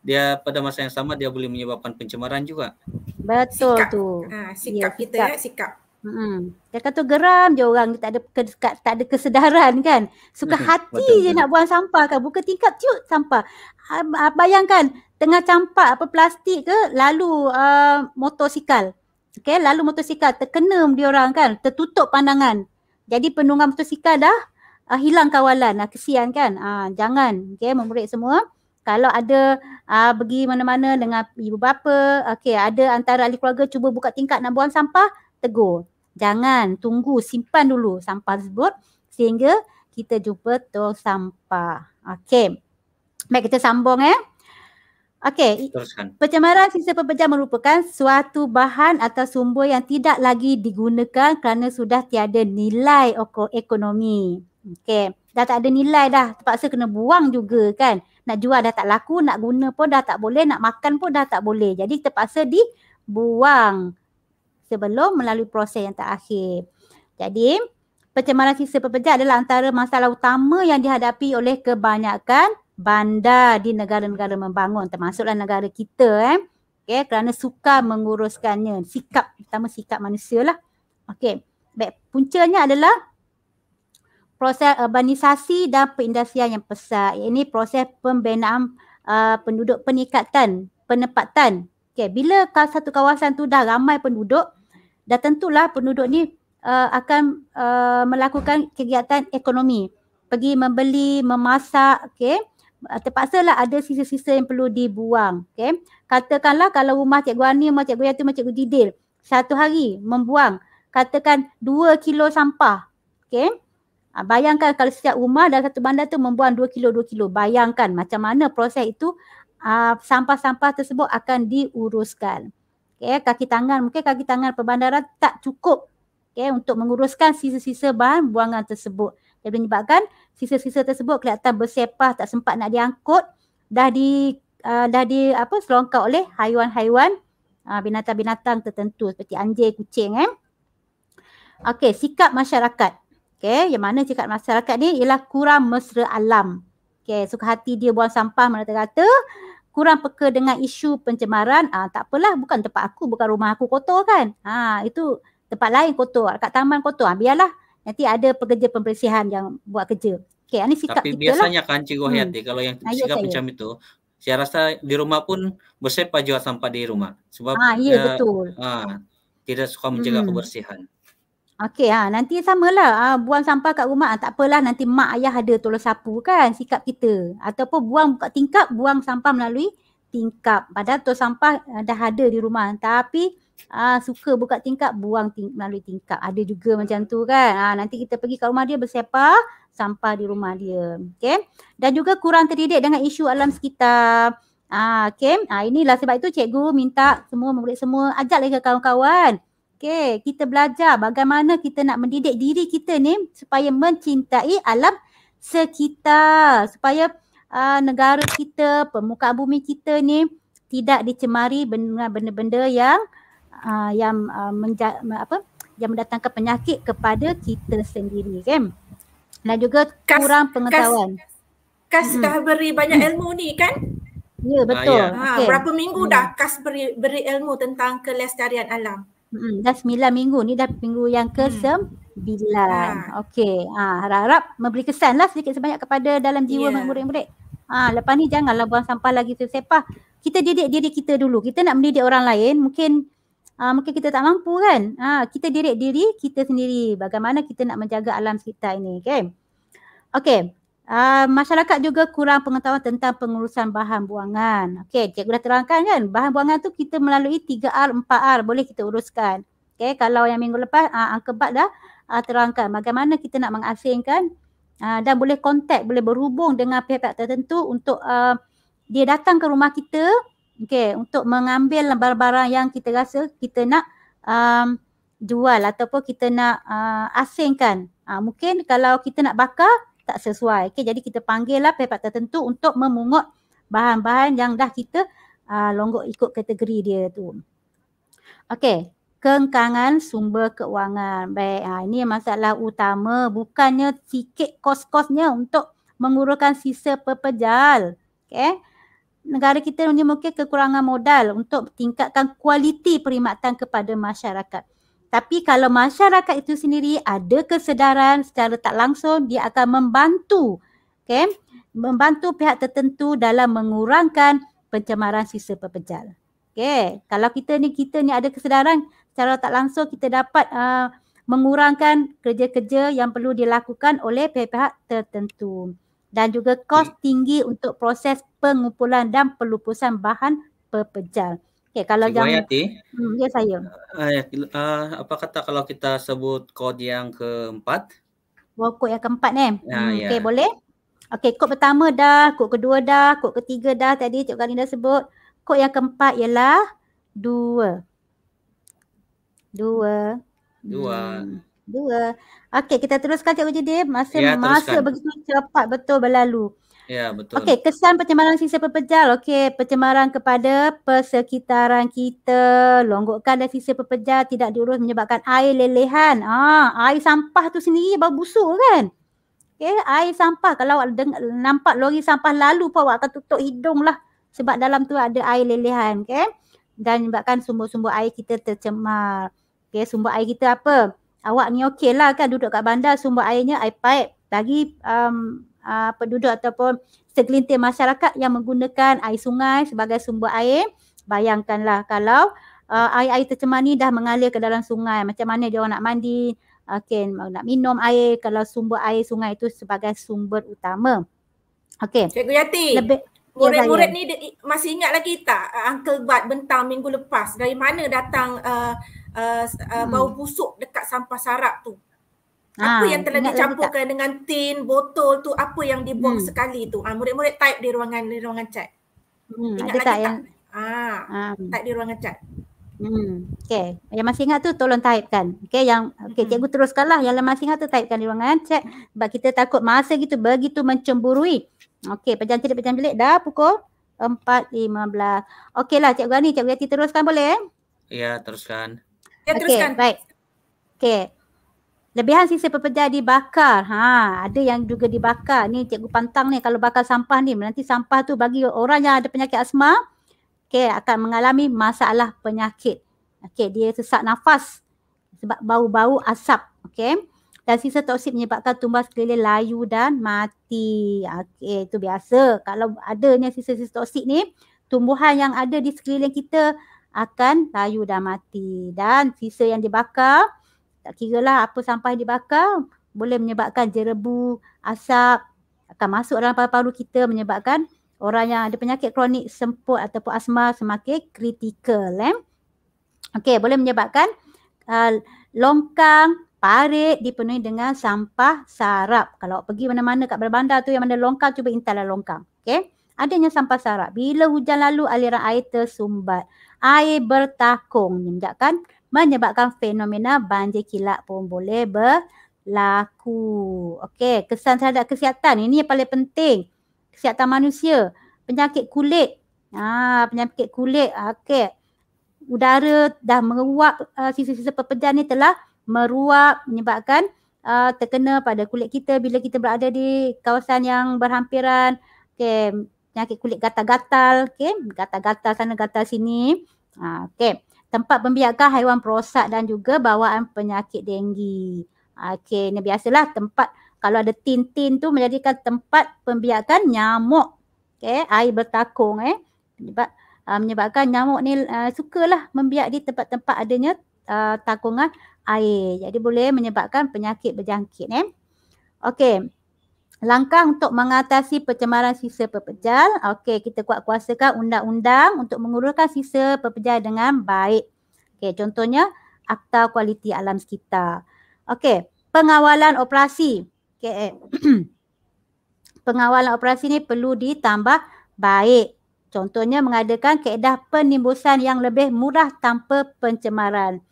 dia pada masa yang sama dia boleh menyebabkan pencemaran juga. Betul sikap. tu. Ha, sikap, ya, sikap ya, sikap. Hmm. Dia kata geram je orang tak ada ke, tak ada kesedaran kan. Suka hati je nak buang sampah kan. Buka tingkap tiup sampah. Ha, bayangkan tengah campak apa plastik ke lalu uh, motosikal. Okay, lalu motosikal terkena dia orang kan. Tertutup pandangan. Jadi penunggang motosikal dah uh, hilang kawalan. Nah, kesian kan. Uh, jangan. Okay, memurid semua. Kalau ada uh, pergi mana-mana dengan ibu bapa, okay ada antara ahli keluarga cuba buka tingkat nak buang sampah, tegur. Jangan tunggu simpan dulu sampah tersebut sehingga kita jumpa tol sampah. Okey. Baik kita sambung eh. Okey. Pencemaran sisa pepejam merupakan suatu bahan atau sumber yang tidak lagi digunakan kerana sudah tiada nilai ekonomi. Okey. Dah tak ada nilai dah. Terpaksa kena buang juga kan. Nak jual dah tak laku, nak guna pun dah tak boleh, nak makan pun dah tak boleh. Jadi terpaksa dibuang sebelum melalui proses yang terakhir. Jadi, pencemaran sisa pepejal adalah antara masalah utama yang dihadapi oleh kebanyakan bandar di negara-negara membangun termasuklah negara kita eh. Okay, kerana suka menguruskannya. Sikap, pertama sikap manusia lah. Okay, baik. Puncanya adalah proses urbanisasi dan perindustrian yang pesat. Ini proses pembinaan uh, penduduk peningkatan, penempatan. Okay, bila satu kawasan tu dah ramai penduduk, dah tentulah penduduk ni uh, akan uh, melakukan kegiatan ekonomi pergi membeli memasak okey uh, terpaksalah ada sisa-sisa yang perlu dibuang okey katakanlah kalau rumah cikgu Ani rumah cikgu Yati rumah cikgu Didil satu hari membuang katakan dua kilo sampah okey Ha, bayangkan kalau setiap rumah dalam satu bandar tu membuang dua kilo dua kilo bayangkan macam mana proses itu uh, sampah-sampah tersebut akan diuruskan okay, eh, kaki tangan mungkin kaki tangan perbandaran tak cukup okay, untuk menguruskan sisa-sisa bahan buangan tersebut. Jadi menyebabkan sisa-sisa tersebut kelihatan bersepah tak sempat nak diangkut dah di uh, dah di apa selongkar oleh haiwan-haiwan uh, binatang-binatang tertentu seperti anjing, kucing eh. Okey, sikap masyarakat. Okey, yang mana sikap masyarakat ni ialah kurang mesra alam. Okey, suka hati dia buang sampah mana kata. Uh, kurang peka dengan isu pencemaran, ah tak apalah bukan tempat aku, bukan rumah aku kotor kan. Ha itu tempat lain kotor, kat taman kotor. Ha, biarlah nanti ada pekerja pembersihan yang buat kerja. Okey, ini sikap Tapi kita lah. biasanya lah. kan Cikgu Hayati hmm. kalau yang ha, sikap saya. macam itu, saya rasa di rumah pun bersepa jual sampah di rumah. Sebab ha, ya, eh, betul. Ha, tidak suka menjaga hmm. kebersihan. Okey ha nanti samalah ha, buang sampah kat rumah ah, tak apalah nanti mak ayah ada tolong sapu kan sikap kita ataupun buang kat tingkap buang sampah melalui tingkap padahal tong sampah dah ada di rumah tapi ah ha, suka buka tingkap buang ting- melalui tingkap ada juga macam tu kan ha, nanti kita pergi kat rumah dia bersepah sampah di rumah dia okey dan juga kurang terdidik dengan isu alam sekitar ah ha, okey ha, inilah sebab itu cikgu minta semua murid semua ajaklah ke kawan-kawan Okay, kita belajar bagaimana kita nak mendidik diri kita ni supaya mencintai alam sekitar supaya uh, negara kita, permuka bumi kita ni tidak dicemari dengan benda-benda yang uh, yang uh, menja- apa yang mendatangkan penyakit kepada kita sendiri kan. Dan juga kas, kurang pengetahuan. Kas, kas, hmm. dah beri banyak mm. ilmu ni kan? Ya, betul. Ah, ya. Ha, okay. berapa minggu hmm. dah kas beri beri ilmu tentang kelestarian alam? Hmm, dah sembilan minggu ni dah minggu yang ke sembilan. Hmm. Ah. Okey. Ha, harap-harap memberi kesan lah sedikit sebanyak kepada dalam jiwa yeah. murid-murid. Ha, lepas ni janganlah buang sampah lagi tu sepah. Kita didik diri kita dulu. Kita nak mendidik orang lain. Mungkin uh, mungkin kita tak mampu kan. Ha, kita diri diri kita sendiri. Bagaimana kita nak menjaga alam sekitar ini. Okay. Okay. Ah, masyarakat juga kurang pengetahuan tentang pengurusan bahan buangan. Okey, cikgu dah terangkan kan? Bahan buangan tu kita melalui 3R, 4R boleh kita uruskan. Okey, kalau yang minggu lepas uh, Uncle Bud dah uh, terangkan bagaimana kita nak mengasingkan uh, dan boleh kontak, boleh berhubung dengan pihak-pihak tertentu untuk uh, dia datang ke rumah kita okay, untuk mengambil barang-barang yang kita rasa kita nak um, jual ataupun kita nak uh, asingkan. Uh, mungkin kalau kita nak bakar, tak sesuai. Okey jadi kita panggil lah pihak tertentu untuk memungut bahan-bahan yang dah kita uh, longgok ikut kategori dia tu. Okey, kengkangan sumber keuangan. Baik, ha, ini masalah utama bukannya sikit kos-kosnya untuk menguruskan sisa pepejal. Okey. Negara kita ini mungkin kekurangan modal untuk tingkatkan kualiti perkhidmatan kepada masyarakat. Tapi kalau masyarakat itu sendiri ada kesedaran secara tak langsung, dia akan membantu, okay? membantu pihak tertentu dalam mengurangkan pencemaran sisa pepejal. Okay. Kalau kita ni, kita ni ada kesedaran secara tak langsung kita dapat uh, mengurangkan kerja-kerja yang perlu dilakukan oleh pihak-pihak tertentu. Dan juga kos hmm. tinggi untuk proses pengumpulan dan pelupusan bahan pepejal. Okay, kalau Cikgu yang Hayati, hmm, ya saya. Uh, uh, apa kata kalau kita sebut kod yang keempat? Oh, kod yang keempat ni. Eh? Ya, hmm, ya. Okay, boleh? Okay, kod pertama dah, kod kedua dah, kod ketiga dah tadi Cik Galin dah sebut. Kod yang keempat ialah dua. Dua. Dua. Hmm, dua. Okey, kita teruskan Cik Ujidim. Masa, ya, masa begitu cepat betul berlalu. Ya, betul. Okey, kesan pencemaran sisa pepejal. Okey, pencemaran kepada persekitaran kita, longgokkan dan sisa pepejal tidak diurus menyebabkan air lelehan. Ah, air sampah tu sendiri bau busuk kan? Okey, air sampah kalau awak nampak lori sampah lalu pun awak akan tutup hidung lah sebab dalam tu ada air lelehan, okey? Dan menyebabkan sumber-sumber air kita tercemar. Okey, sumber air kita apa? Awak ni okey lah kan duduk kat bandar sumber airnya air pipe. Bagi um, uh, penduduk ataupun segelintir masyarakat yang menggunakan air sungai sebagai sumber air. Bayangkanlah kalau uh, air-air tercemar ni dah mengalir ke dalam sungai, macam mana dia orang nak mandi, okay, uh, nak minum air kalau sumber air sungai itu sebagai sumber utama. Okey. Cikgu Yati. Lebih ya, Murid-murid ni masih ingat lagi tak uh, Uncle Bud bentang minggu lepas dari mana datang uh, uh, uh, hmm. bau busuk dekat sampah sarap tu? apa ah, yang telah dicampurkan dengan tin botol tu apa yang dibuang hmm. sekali tu ha, murid-murid type di ruangan di ruangan chat hmm, ingat lagi tak, yang... tak? Ah, ha, um. type di ruangan chat Hmm. Okay. Yang masih ingat tu tolong taipkan. Okey Yang okey okay, hmm. cikgu teruskanlah. Yang masih ingat tu taipkan di ruangan chat. Sebab kita takut masa gitu begitu mencemburui. Okay. Pejam cilik, pejam cilik. Dah pukul 4.15. Okay lah cikgu Ani. Cikgu Yati teruskan boleh eh? Ya teruskan. Ya teruskan. Okay. Baik. Okey. Lebihan sisa pepeda dibakar. Ha, ada yang juga dibakar. Ni cikgu pantang ni kalau bakar sampah ni nanti sampah tu bagi orang yang ada penyakit asma okey akan mengalami masalah penyakit. Okey, dia sesak nafas sebab bau-bau asap. Okey. Dan sisa toksik menyebabkan tumbas keliling layu dan mati. Okey, itu biasa. Kalau adanya sisa-sisa toksik ni, tumbuhan yang ada di sekeliling kita akan layu dan mati. Dan sisa yang dibakar tak kira lah apa sampah yang dibakar boleh menyebabkan jerebu, asap akan masuk dalam paru-paru kita menyebabkan orang yang ada penyakit kronik semput ataupun asma semakin kritikal eh. Okey boleh menyebabkan uh, longkang parit dipenuhi dengan sampah sarap. Kalau pergi mana-mana kat bandar-bandar tu yang mana longkang cuba intalah longkang. Okey. Adanya sampah sarap. Bila hujan lalu aliran air tersumbat. Air bertakung menyebabkan menyebabkan fenomena banjir kilat pun boleh berlaku. Okey, kesan terhadap kesihatan ini yang paling penting. Kesihatan manusia, penyakit kulit. Ah, penyakit kulit. Okey. Udara dah meruap uh, sisa-sisa pepejan ni telah meruap menyebabkan uh, terkena pada kulit kita bila kita berada di kawasan yang berhampiran. Okey, penyakit kulit gatal-gatal, okey, gatal-gatal sana gatal sini. Ah, okey tempat pembiakan haiwan perosak dan juga bawaan penyakit denggi. Okey, ni biasalah tempat kalau ada tin-tin tu menjadikan tempat pembiakan nyamuk. Okey, air bertakung eh. Menyebab, uh, menyebabkan nyamuk ni uh, sukalah membiak di tempat-tempat adanya uh, takungan air. Jadi boleh menyebabkan penyakit berjangkit eh. Okey, Langkah untuk mengatasi pencemaran sisa pepejal. Okey, kita kuat kuasakan undang-undang untuk menguruskan sisa pepejal dengan baik. Okey, contohnya Akta Kualiti Alam Sekitar. Okey, pengawalan operasi. Okey, eh, pengawalan operasi ni perlu ditambah baik. Contohnya mengadakan keedah penimbusan yang lebih murah tanpa pencemaran.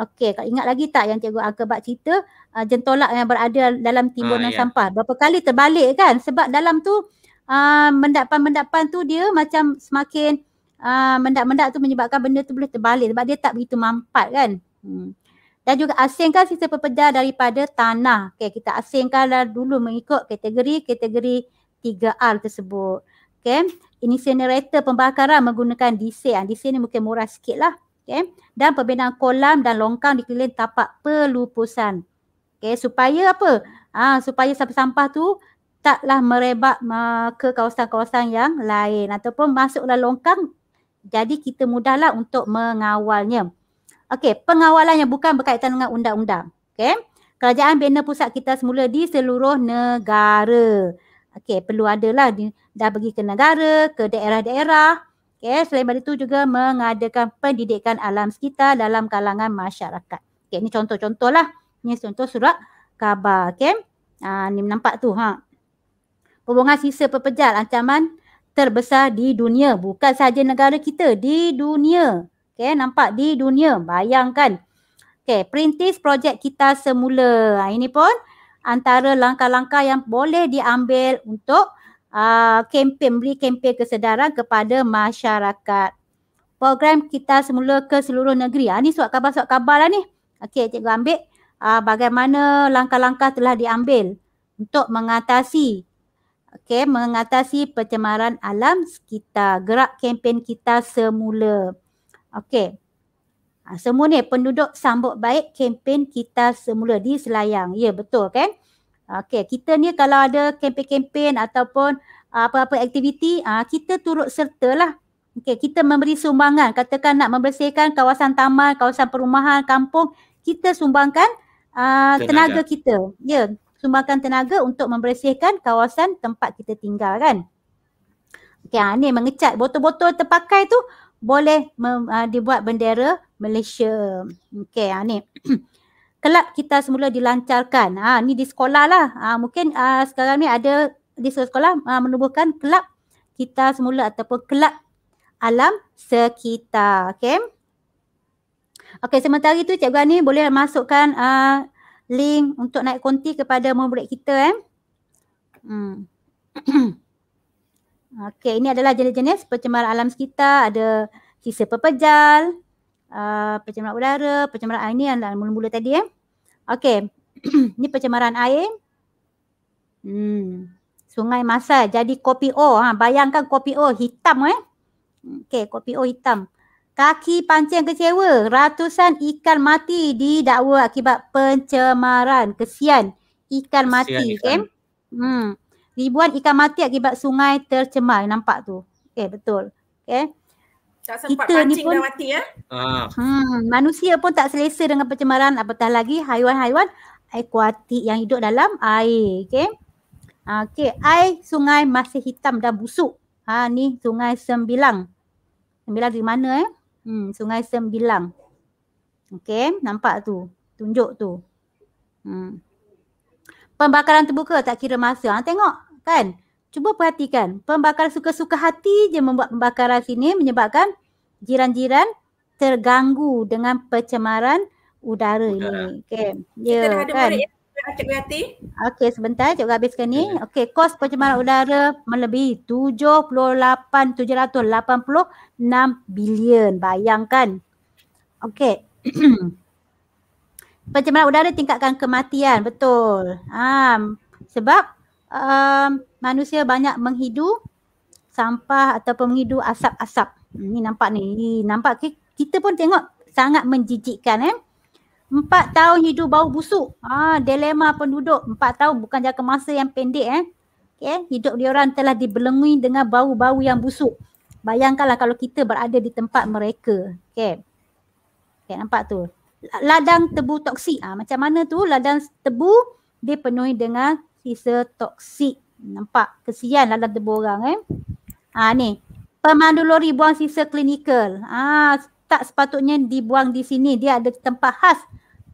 Okey, kau ingat lagi tak yang Cikgu Akbar cerita uh, jentolak yang berada dalam timbunan ah, uh, ya. yeah. sampah. Berapa kali terbalik kan? Sebab dalam tu ah, mendapan-mendapan uh, tu dia macam semakin uh, mendap-mendap tu menyebabkan benda tu boleh terbalik sebab dia tak begitu mampat kan. Hmm. Dan juga asingkan sisa pepeda daripada tanah. Okey, kita asingkanlah dulu mengikut kategori-kategori 3R tersebut. Okey, incinerator pembakaran menggunakan diesel. Diesel ni mungkin murah sikit lah okay. dan pembinaan kolam dan longkang dikeliling tapak pelupusan. Okay. Supaya apa? Ha, supaya sampah-sampah tu taklah merebak ke kawasan-kawasan yang lain ataupun masuk dalam longkang jadi kita mudahlah untuk mengawalnya. Okey, pengawalan yang bukan berkaitan dengan undang-undang. Okey. Kerajaan bina pusat kita semula di seluruh negara. Okey, perlu adalah di, dah bagi ke negara, ke daerah-daerah. Okay, selain daripada itu juga mengadakan pendidikan alam sekitar dalam kalangan masyarakat. Okay, ini contoh-contoh lah. Ini contoh surat khabar. Okay, ha, ni nampak tu. Ha. Hubungan sisa pepejal ancaman terbesar di dunia. Bukan sahaja negara kita, di dunia. Okay, nampak di dunia. Bayangkan. Okay, perintis projek kita semula. Ha, ini pun antara langkah-langkah yang boleh diambil untuk Ah, kempen beli kempen kesedaran kepada masyarakat. Program kita semula ke seluruh negeri. Ha, ni suat khabar-suat khabar lah ni. Okey, cikgu ambil. Uh, bagaimana langkah-langkah telah diambil untuk mengatasi Okey, mengatasi pencemaran alam sekitar. Gerak kempen kita semula. Okey. semua ni penduduk sambut baik kempen kita semula di Selayang. Ya, betul kan? Okay? Okey, kita ni kalau ada kempen-kempen ataupun ah, apa-apa aktiviti, ah, kita turut serta lah. Okey, kita memberi sumbangan. Katakan nak membersihkan kawasan taman, kawasan perumahan, kampung, kita sumbangkan uh, tenaga. tenaga kita. Ya, yeah, sumbangkan tenaga untuk membersihkan kawasan tempat kita tinggal kan. Okey, ha, ni mengecat botol-botol terpakai tu boleh uh, dibuat bendera Malaysia. Okey, ha, ni. kelab kita semula dilancarkan. Ha, ni di sekolah lah. Ha, mungkin uh, sekarang ni ada di sekolah uh, menubuhkan kelab kita semula ataupun kelab alam sekitar. Okay. Okay, sementara itu Cikgu Ani boleh masukkan uh, link untuk naik konti kepada murid kita. Eh. Hmm. okay, ini adalah jenis-jenis pencemaran alam sekitar. Ada sisa pepejal, Ah, pencemaran udara, pencemaran air ni yang mula-mula tadi eh. Okey. ni pencemaran air. Hmm. Sungai Masai jadi kopi O. Ha. Bayangkan kopi O hitam eh. Okey, kopi O hitam. Kaki pancing kecewa. Ratusan ikan mati di didakwa akibat pencemaran. Kesian. Ikan mati. Kesian, okay. Hmm. Ribuan ikan mati akibat sungai tercemar. Nampak tu. Okey, betul. Okey. Tak kita ni pun, dah mati ya. Ah. Hmm, manusia pun tak selesa dengan pencemaran apatah lagi haiwan-haiwan akuatik yang hidup dalam air. Okay. Okay. Air sungai masih hitam dan busuk. Ha ni sungai sembilang. Sembilang di mana eh? Hmm, sungai sembilang. Okay. Nampak tu. Tunjuk tu. Hmm. Pembakaran terbuka tak kira masa. Ha, tengok kan cuba perhatikan pembakar suka-suka hati je membuat pembakaran sini menyebabkan jiran-jiran terganggu dengan pencemaran udara, udara. ini. Okey. Ya yeah, kan. Ya. Okey sebentar cikgu habiskan ni. Okey kos pencemaran udara melebihi 78,786 bilion. Bayangkan. Okey. pencemaran udara tingkatkan kematian. Betul. Ha, sebab um, manusia banyak menghidu sampah atau menghidu asap-asap. Ini nampak ni. Ini nampak ke? kita pun tengok sangat menjijikkan eh. Empat tahun hidup bau busuk. Ah, dilema penduduk. Empat tahun bukan jangka masa yang pendek eh. Okay. Hidup diorang telah dibelengui dengan bau-bau yang busuk. Bayangkanlah kalau kita berada di tempat mereka. Okay. okay nampak tu. Ladang tebu toksik. Ah, macam mana tu ladang tebu dipenuhi dengan sisa toksik. Nampak? Kesian lalat lah debu orang eh. Ha, ni. Pemandu lori buang sisa klinikal. Ah, tak sepatutnya dibuang di sini. Dia ada tempat khas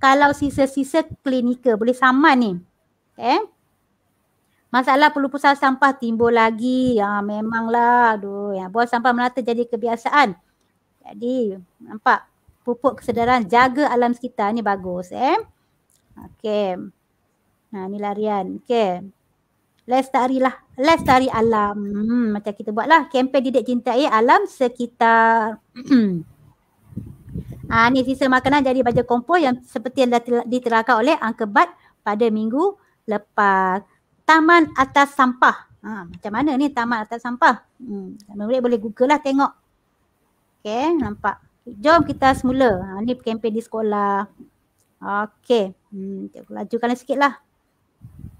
kalau sisa-sisa klinikal. Boleh saman ni. Eh? Masalah pelupusan sampah timbul lagi. Ya ha, memanglah. Aduh, ya. Buang sampah melata jadi kebiasaan. Jadi nampak pupuk kesedaran jaga alam sekitar ni bagus eh. Okey. Ha, ni larian. Okay. Lestari lah. Lestari alam. Hmm, macam kita buat lah. Kempen didik cintai alam sekitar. ha, ni sisa makanan jadi baja kompos yang seperti yang dah diterangkan oleh Angkebat pada minggu lepas. Taman atas sampah. Ha, macam mana ni taman atas sampah? Hmm, boleh, boleh google lah tengok. Okay, nampak. Jom kita semula. Ha, ni kempen di sekolah. Okay. Hmm, lajukan sikit lah.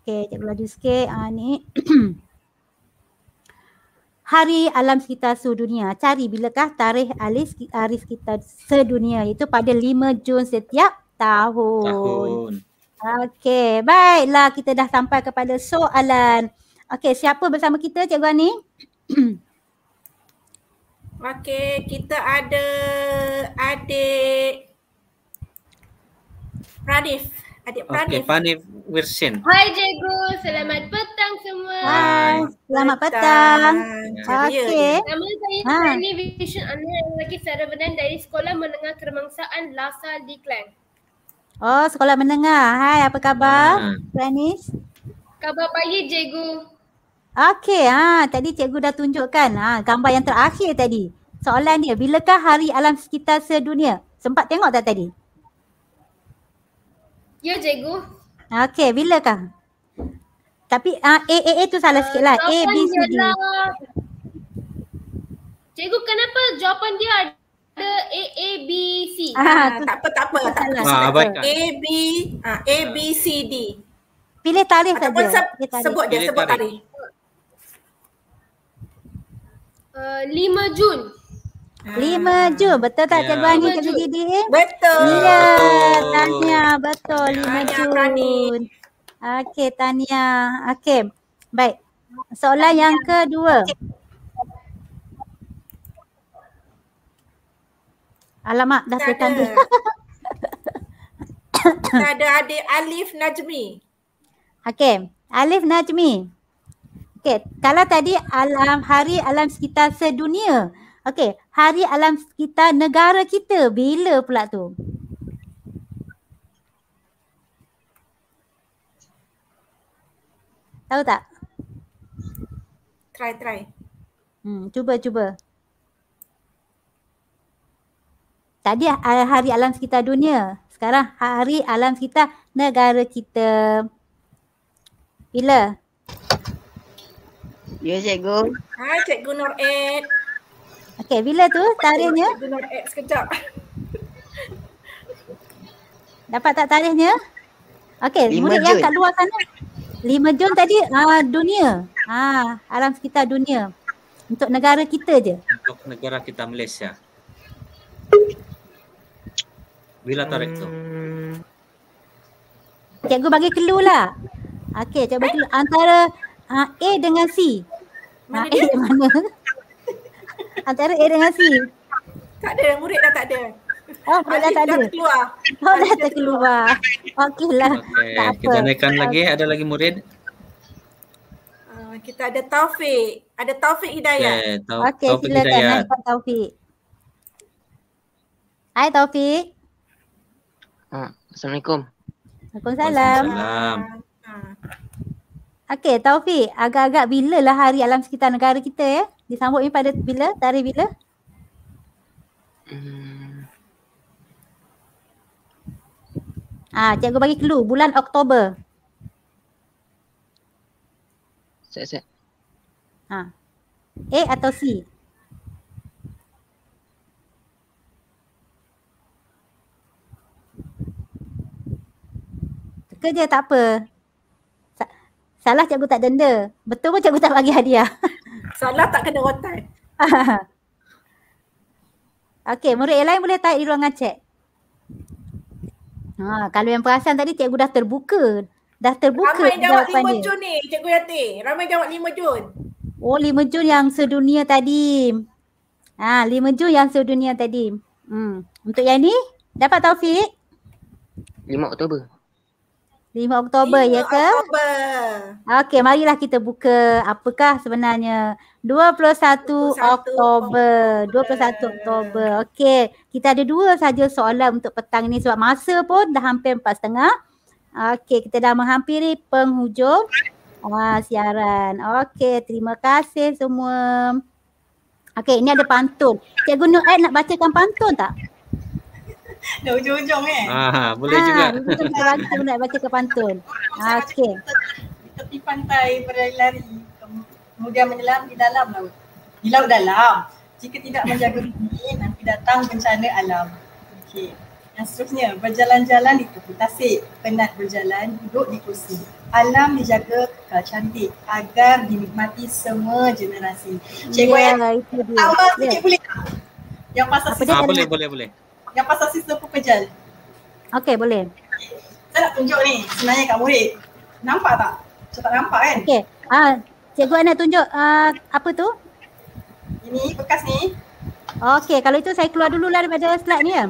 Okey, jap laju sikit. Ha, ni. hari alam sekitar sedunia. Cari bilakah tarikh hari sekitar, sekitar sedunia itu pada 5 Jun setiap tahun. tahun. Okey, baiklah kita dah sampai kepada soalan. Okey, siapa bersama kita Cikgu Ani? Okey, kita ada adik Radif adik Panif. Okay, Panif Wirsin. Hai cikgu, selamat petang semua. Hai, selamat petang. petang. Okay. Ya, ya. okay. Nama saya ha. Panif Wirsin Anil yang lelaki secara dari Sekolah Menengah Kermangsaan Lasa di Klang. Oh, Sekolah Menengah. Hai, apa khabar ha. Panif? Khabar baik cikgu. Okey, ha, tadi cikgu dah tunjukkan ha, gambar yang terakhir tadi. Soalan dia, bilakah Hari Alam Sekitar Sedunia? Sempat tengok tak tadi? Ya, cikgu. Okey, bila kah? Tapi uh, A, A, A tu salah uh, sikit lah. A, B, C, D. Ialah... Cikgu, kenapa jawapan dia ada A, A, B, C? Ah, ah, tak apa, tak apa. Tak apa. Ah, apa. A, B, ah, A, B, C, D. Pilih tarikh saja. Ataupun sebut dia, sebut tarikh. Uh, 5 eh, Jun. Lima ah. jo betul tak yeah. cikgu kat UDDA? Betul. Ya, tanya betul lima ya, jo. Okey, tanya. Okey. Baik. Soalan tahniah. yang kedua. Alamak, dah tertanda. Kita ada adik Alif Najmi. Okey, Alif Najmi. Okey, kalau tadi alam hari alam sekitar sedunia. Okey, hari alam sekitar negara kita bila pula tu? Tahu tak? Try, try. Hmm, cuba, cuba. Tadi ha- hari alam sekitar dunia. Sekarang hari alam sekitar negara kita. Bila? Ya, cikgu. Hai, cikgu Nur Ed. Okey, bila tu tarikhnya? Sekejap. Dapat tak tarikhnya? Okey, murid yang kat luar sana. 5 Jun tadi uh, dunia. Ha, uh, alam sekitar dunia. Untuk negara kita je. Untuk negara kita Malaysia. Bila tarikh tu? Hmm. Cikgu bagi clue lah. Okey, cikgu bagi clue. Antara uh, A dengan C. Mana ah, A dia? mana? Antara A dengan C. Tak ada, murid dah tak ada. Oh, murid dah tak ada. Keluar. Oh, dah tak keluar. Okeylah. Okay. Tak kita apa. Kita naikkan okay. lagi, ada lagi murid? Ah, kita ada Taufik. Ada Taufik Hidayat. Okay, Taufik, okay, Taufik silakan Hidayat. Naik Taufik. Hai Taufik. Ah, Assalamualaikum. Waalaikumsalam. Waalaikumsalam. Ah, ah. Okey, Taufik, agak-agak bila lah hari alam sekitar negara kita ya? Eh? Disambut ni pada bila? Dari bila? Hmm. Ah, cikgu bagi clue, bulan Oktober. Set, set. Ha. A atau C? Teka je tak apa. Salah cikgu tak denda. Betul pun cikgu tak bagi hadiah. Salah tak kena rotan. Okey, murid yang lain boleh tarik di ruangan cek. Ha, kalau yang perasan tadi cikgu dah terbuka. Dah terbuka Ramai yang jawab 5 dia. Jun ni Cikgu Yati. Ramai jawab 5 Jun. Oh 5 Jun yang sedunia tadi. Ha 5 Jun yang sedunia tadi. Hmm. Untuk yang ni dapat Taufik? 5 Oktober. 5 Oktober ya ke? 5 Oktober. Okey, marilah kita buka apakah sebenarnya 21, 21 Oktober. Oktober. 21 Oktober. Okey, kita ada dua saja soalan untuk petang ni sebab masa pun dah hampir empat setengah. Okey, kita dah menghampiri penghujung Wah, siaran. Okey, terima kasih semua. Okey, ini ada pantun. Cikgu Nur Ed nak bacakan pantun tak? Dah hujung-hujung kan? Ah, ha, boleh ha, juga. Kita nak baca, nak baca ke pantun. Ah, okay. Tepi pantai berlari-lari. Kemudian menyelam di dalam laut. Di laut dalam. Jika tidak menjaga diri, nanti datang bencana alam. Okay. Yang seterusnya, berjalan-jalan di tepi tasik. Penat berjalan, duduk di kursi. Alam dijaga kekal cantik agar dinikmati semua generasi. Cikgu yeah, ya, itu dia. boleh tak? Yang pasal ah, boleh, boleh, boleh yang pasal sistem pepejal. Okey, boleh. Saya nak tunjuk ni sebenarnya kat murid. Nampak tak? Saya tak nampak kan? Okey. Ah, cikgu Ana tunjuk uh, apa tu? Ini bekas ni. Okey, kalau itu saya keluar dululah daripada slide ni ya.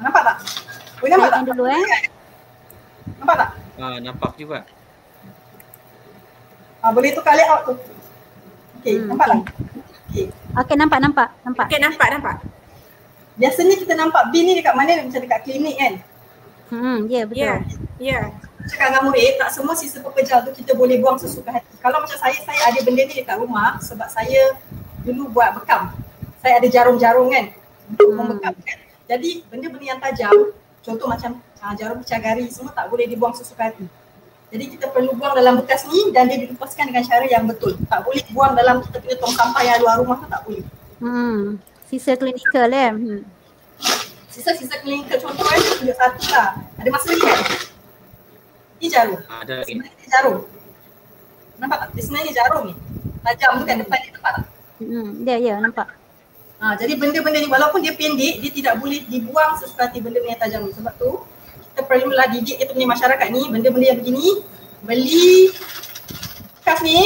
Nampak tak? Boleh nampak tak? Dulu, eh? Kan? Nampak tak? Ah, uh, nampak juga. Ah, boleh tukar layout tu. Okey, hmm, nampak okay. tak? Okey. Okey, nampak nampak nampak. Okey, nampak nampak. Biasanya kita nampak bin ni dekat mana? Macam dekat klinik kan? Hmm, ya yeah, betul. Ya. Yeah. Yeah. Cakap dengan murid, eh, tak semua sistem pekerja tu kita boleh buang sesuka hati. Kalau macam saya, saya ada benda ni dekat rumah sebab saya dulu buat bekam. Saya ada jarum-jarum kan? Untuk hmm. membekam kan? Jadi benda-benda yang tajam, contoh macam ha, ah, jarum cagari semua tak boleh dibuang sesuka hati. Jadi kita perlu buang dalam bekas ni dan dia dilepaskan dengan cara yang betul. Tak boleh buang dalam kita punya tong sampah yang luar rumah tu tak boleh. Hmm. Sisa klinikal eh. Hmm. Sisa-sisa klinikal contoh kan punya satu lah. Ada masalah lagi kan? Ni jarum. Ada lagi. Sebenarnya ni jarum. Nampak tak? Sebenarnya jarum ni. Tajam tu kan hmm. depan ni nampak tak? Hmm, dia ya nampak. Ha, jadi benda-benda ni walaupun dia pendek, dia tidak boleh dibuang sesuka hati benda yang tajam ni. Sebab tu kita perlulah didik kita punya masyarakat ni benda-benda yang begini beli kas ni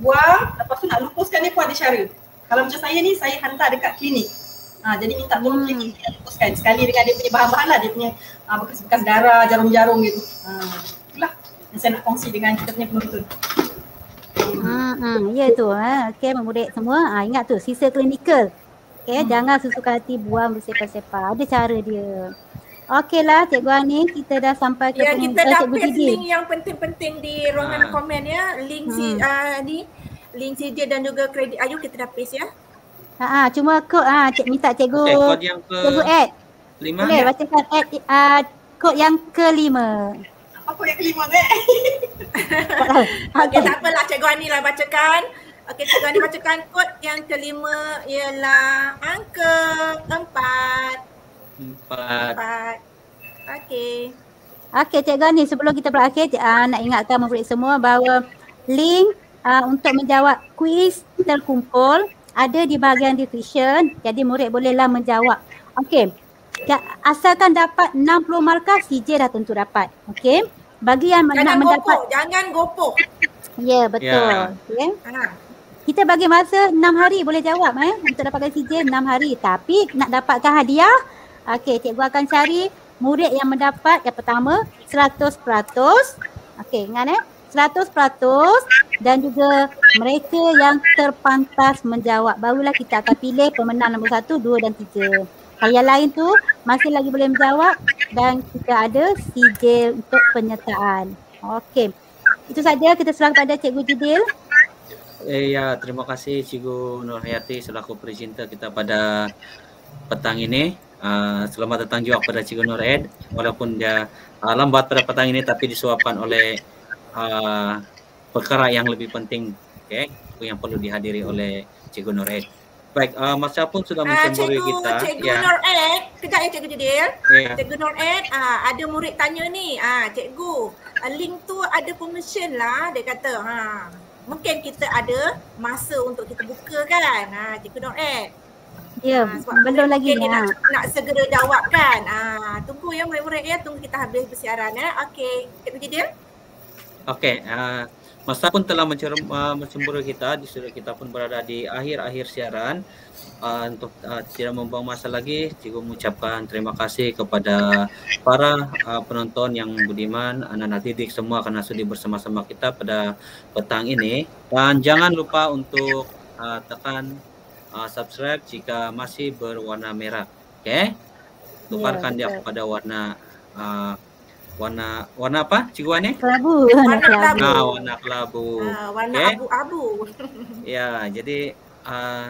buang lepas tu nak lupuskan dia pun ada cara kalau macam saya ni saya hantar dekat klinik ha, jadi minta tolong hmm. klinik dia hapuskan sekali dengan dia punya bahan-bahan lah dia punya bekas-bekas ha, darah jarum-jarum gitu ha, itulah yang saya nak kongsi dengan kita punya penonton Hmm, hmm, ya tu. Ha. Okay, memudik semua. Ha, ingat tu, sisa klinikal. Okay, hmm. jangan susukan hati buang bersepa-sepa. Ada cara dia. Okeylah, Cikgu Ani, kita dah sampai ke Ya, kita dapat link yang penting-penting di ruangan ha. komen ya. Link hmm. si, uh, ah, ni link saja dan juga kredit Ayu kita dah paste ya. Ha ah cuma kod ah cik minta cikgu. Okay, kod ke add. Lima. Okey, bacakan add uh, kod yang kelima. Apa yang kelima ni? Okey, tak apalah cikgu Ani lah bacakan. Okey, cikgu Ani bacakan kod yang kelima ialah angka empat. Empat. empat. Okey. Okey, cikgu Ani sebelum kita berakhir uh, nak ingatkan murid semua bahawa link uh, untuk menjawab kuis terkumpul ada di bahagian description jadi murid bolehlah menjawab. Okey. Asalkan dapat 60 markah CJ dah tentu dapat. Okey. Bagi yang jangan nak mendapat jangan gopoh. Ya, yeah, betul. Yeah. Okey. Ha. Kita bagi masa 6 hari boleh jawab eh untuk dapatkan CJ 6 hari tapi nak dapatkan hadiah okey cikgu akan cari murid yang mendapat yang pertama 100% okey ingat eh 100% dan juga mereka yang terpantas menjawab barulah kita akan pilih pemenang nombor 1, 2 dan 3. Kalau yang lain tu masih lagi boleh menjawab dan kita ada sijil untuk penyertaan. Okey. Itu saja kita serah kepada Cikgu Jidil. Eh, ya, terima kasih Cikgu Nur Hayati selaku presenter kita pada petang ini. Uh, selamat datang juga kepada Cikgu Nur Ed walaupun dia uh, lambat pada petang ini tapi disuapkan oleh Uh, perkara yang lebih penting okay, yang perlu dihadiri oleh Cikgu Nur Ed. Baik, uh, masa pun sudah ah, mencemburi uh, kita. Cikgu ya. Nur Ed, kejap ya Cikgu Jadil. Yeah. Cikgu Nur Ed, uh, ah, ada murid tanya ni, uh, Cikgu, link tu ada permission lah, dia kata. Ha. Mungkin kita ada masa untuk kita buka kan, ha, Cikgu Nur Ed. Ya, yeah, ha, belum lagi ni. Nak, ha. nak segera jawab kan. Ha, tunggu ya murid-murid ya, tunggu kita habis bersiaran. Ya. Okey, Cikgu Jadil. Oke, okay, uh, pun telah uh, mencemburu kita, sudah kita pun berada di akhir-akhir siaran. Uh, untuk uh, tidak membuang masa lagi, juga mengucapkan terima kasih kepada para uh, penonton yang budiman, anak-anak didik semua karena sudah bersama-sama kita pada petang ini. Dan jangan lupa untuk uh, tekan uh, subscribe jika masih berwarna merah, oke? Okay? Iya, Tukarkan dia kepada warna uh, warna warna apa cikuannya kelabu warna kelabu nah, warna kelabu nah, warna ah, okay. abu-abu ya jadi uh,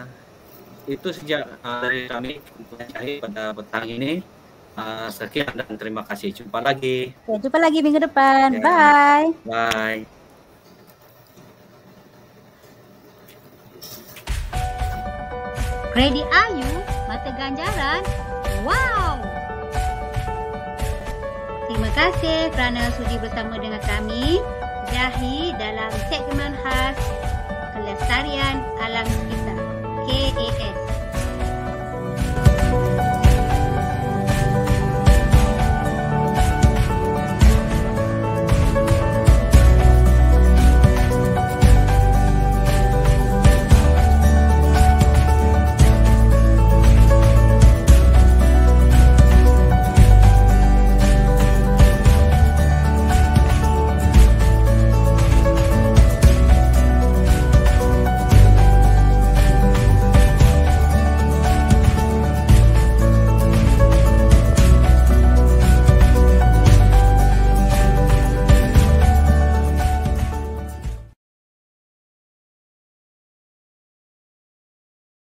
itu sejak uh, dari kami mencari pada petang ini uh, sekian dan terima kasih jumpa lagi ya, jumpa lagi minggu depan ya. bye bye Ready Ayu, Mata Ganjaran, wow! Terima kasih kerana sudi bersama dengan kami Jahi dalam segmen khas Kelestarian Alam Kita KAS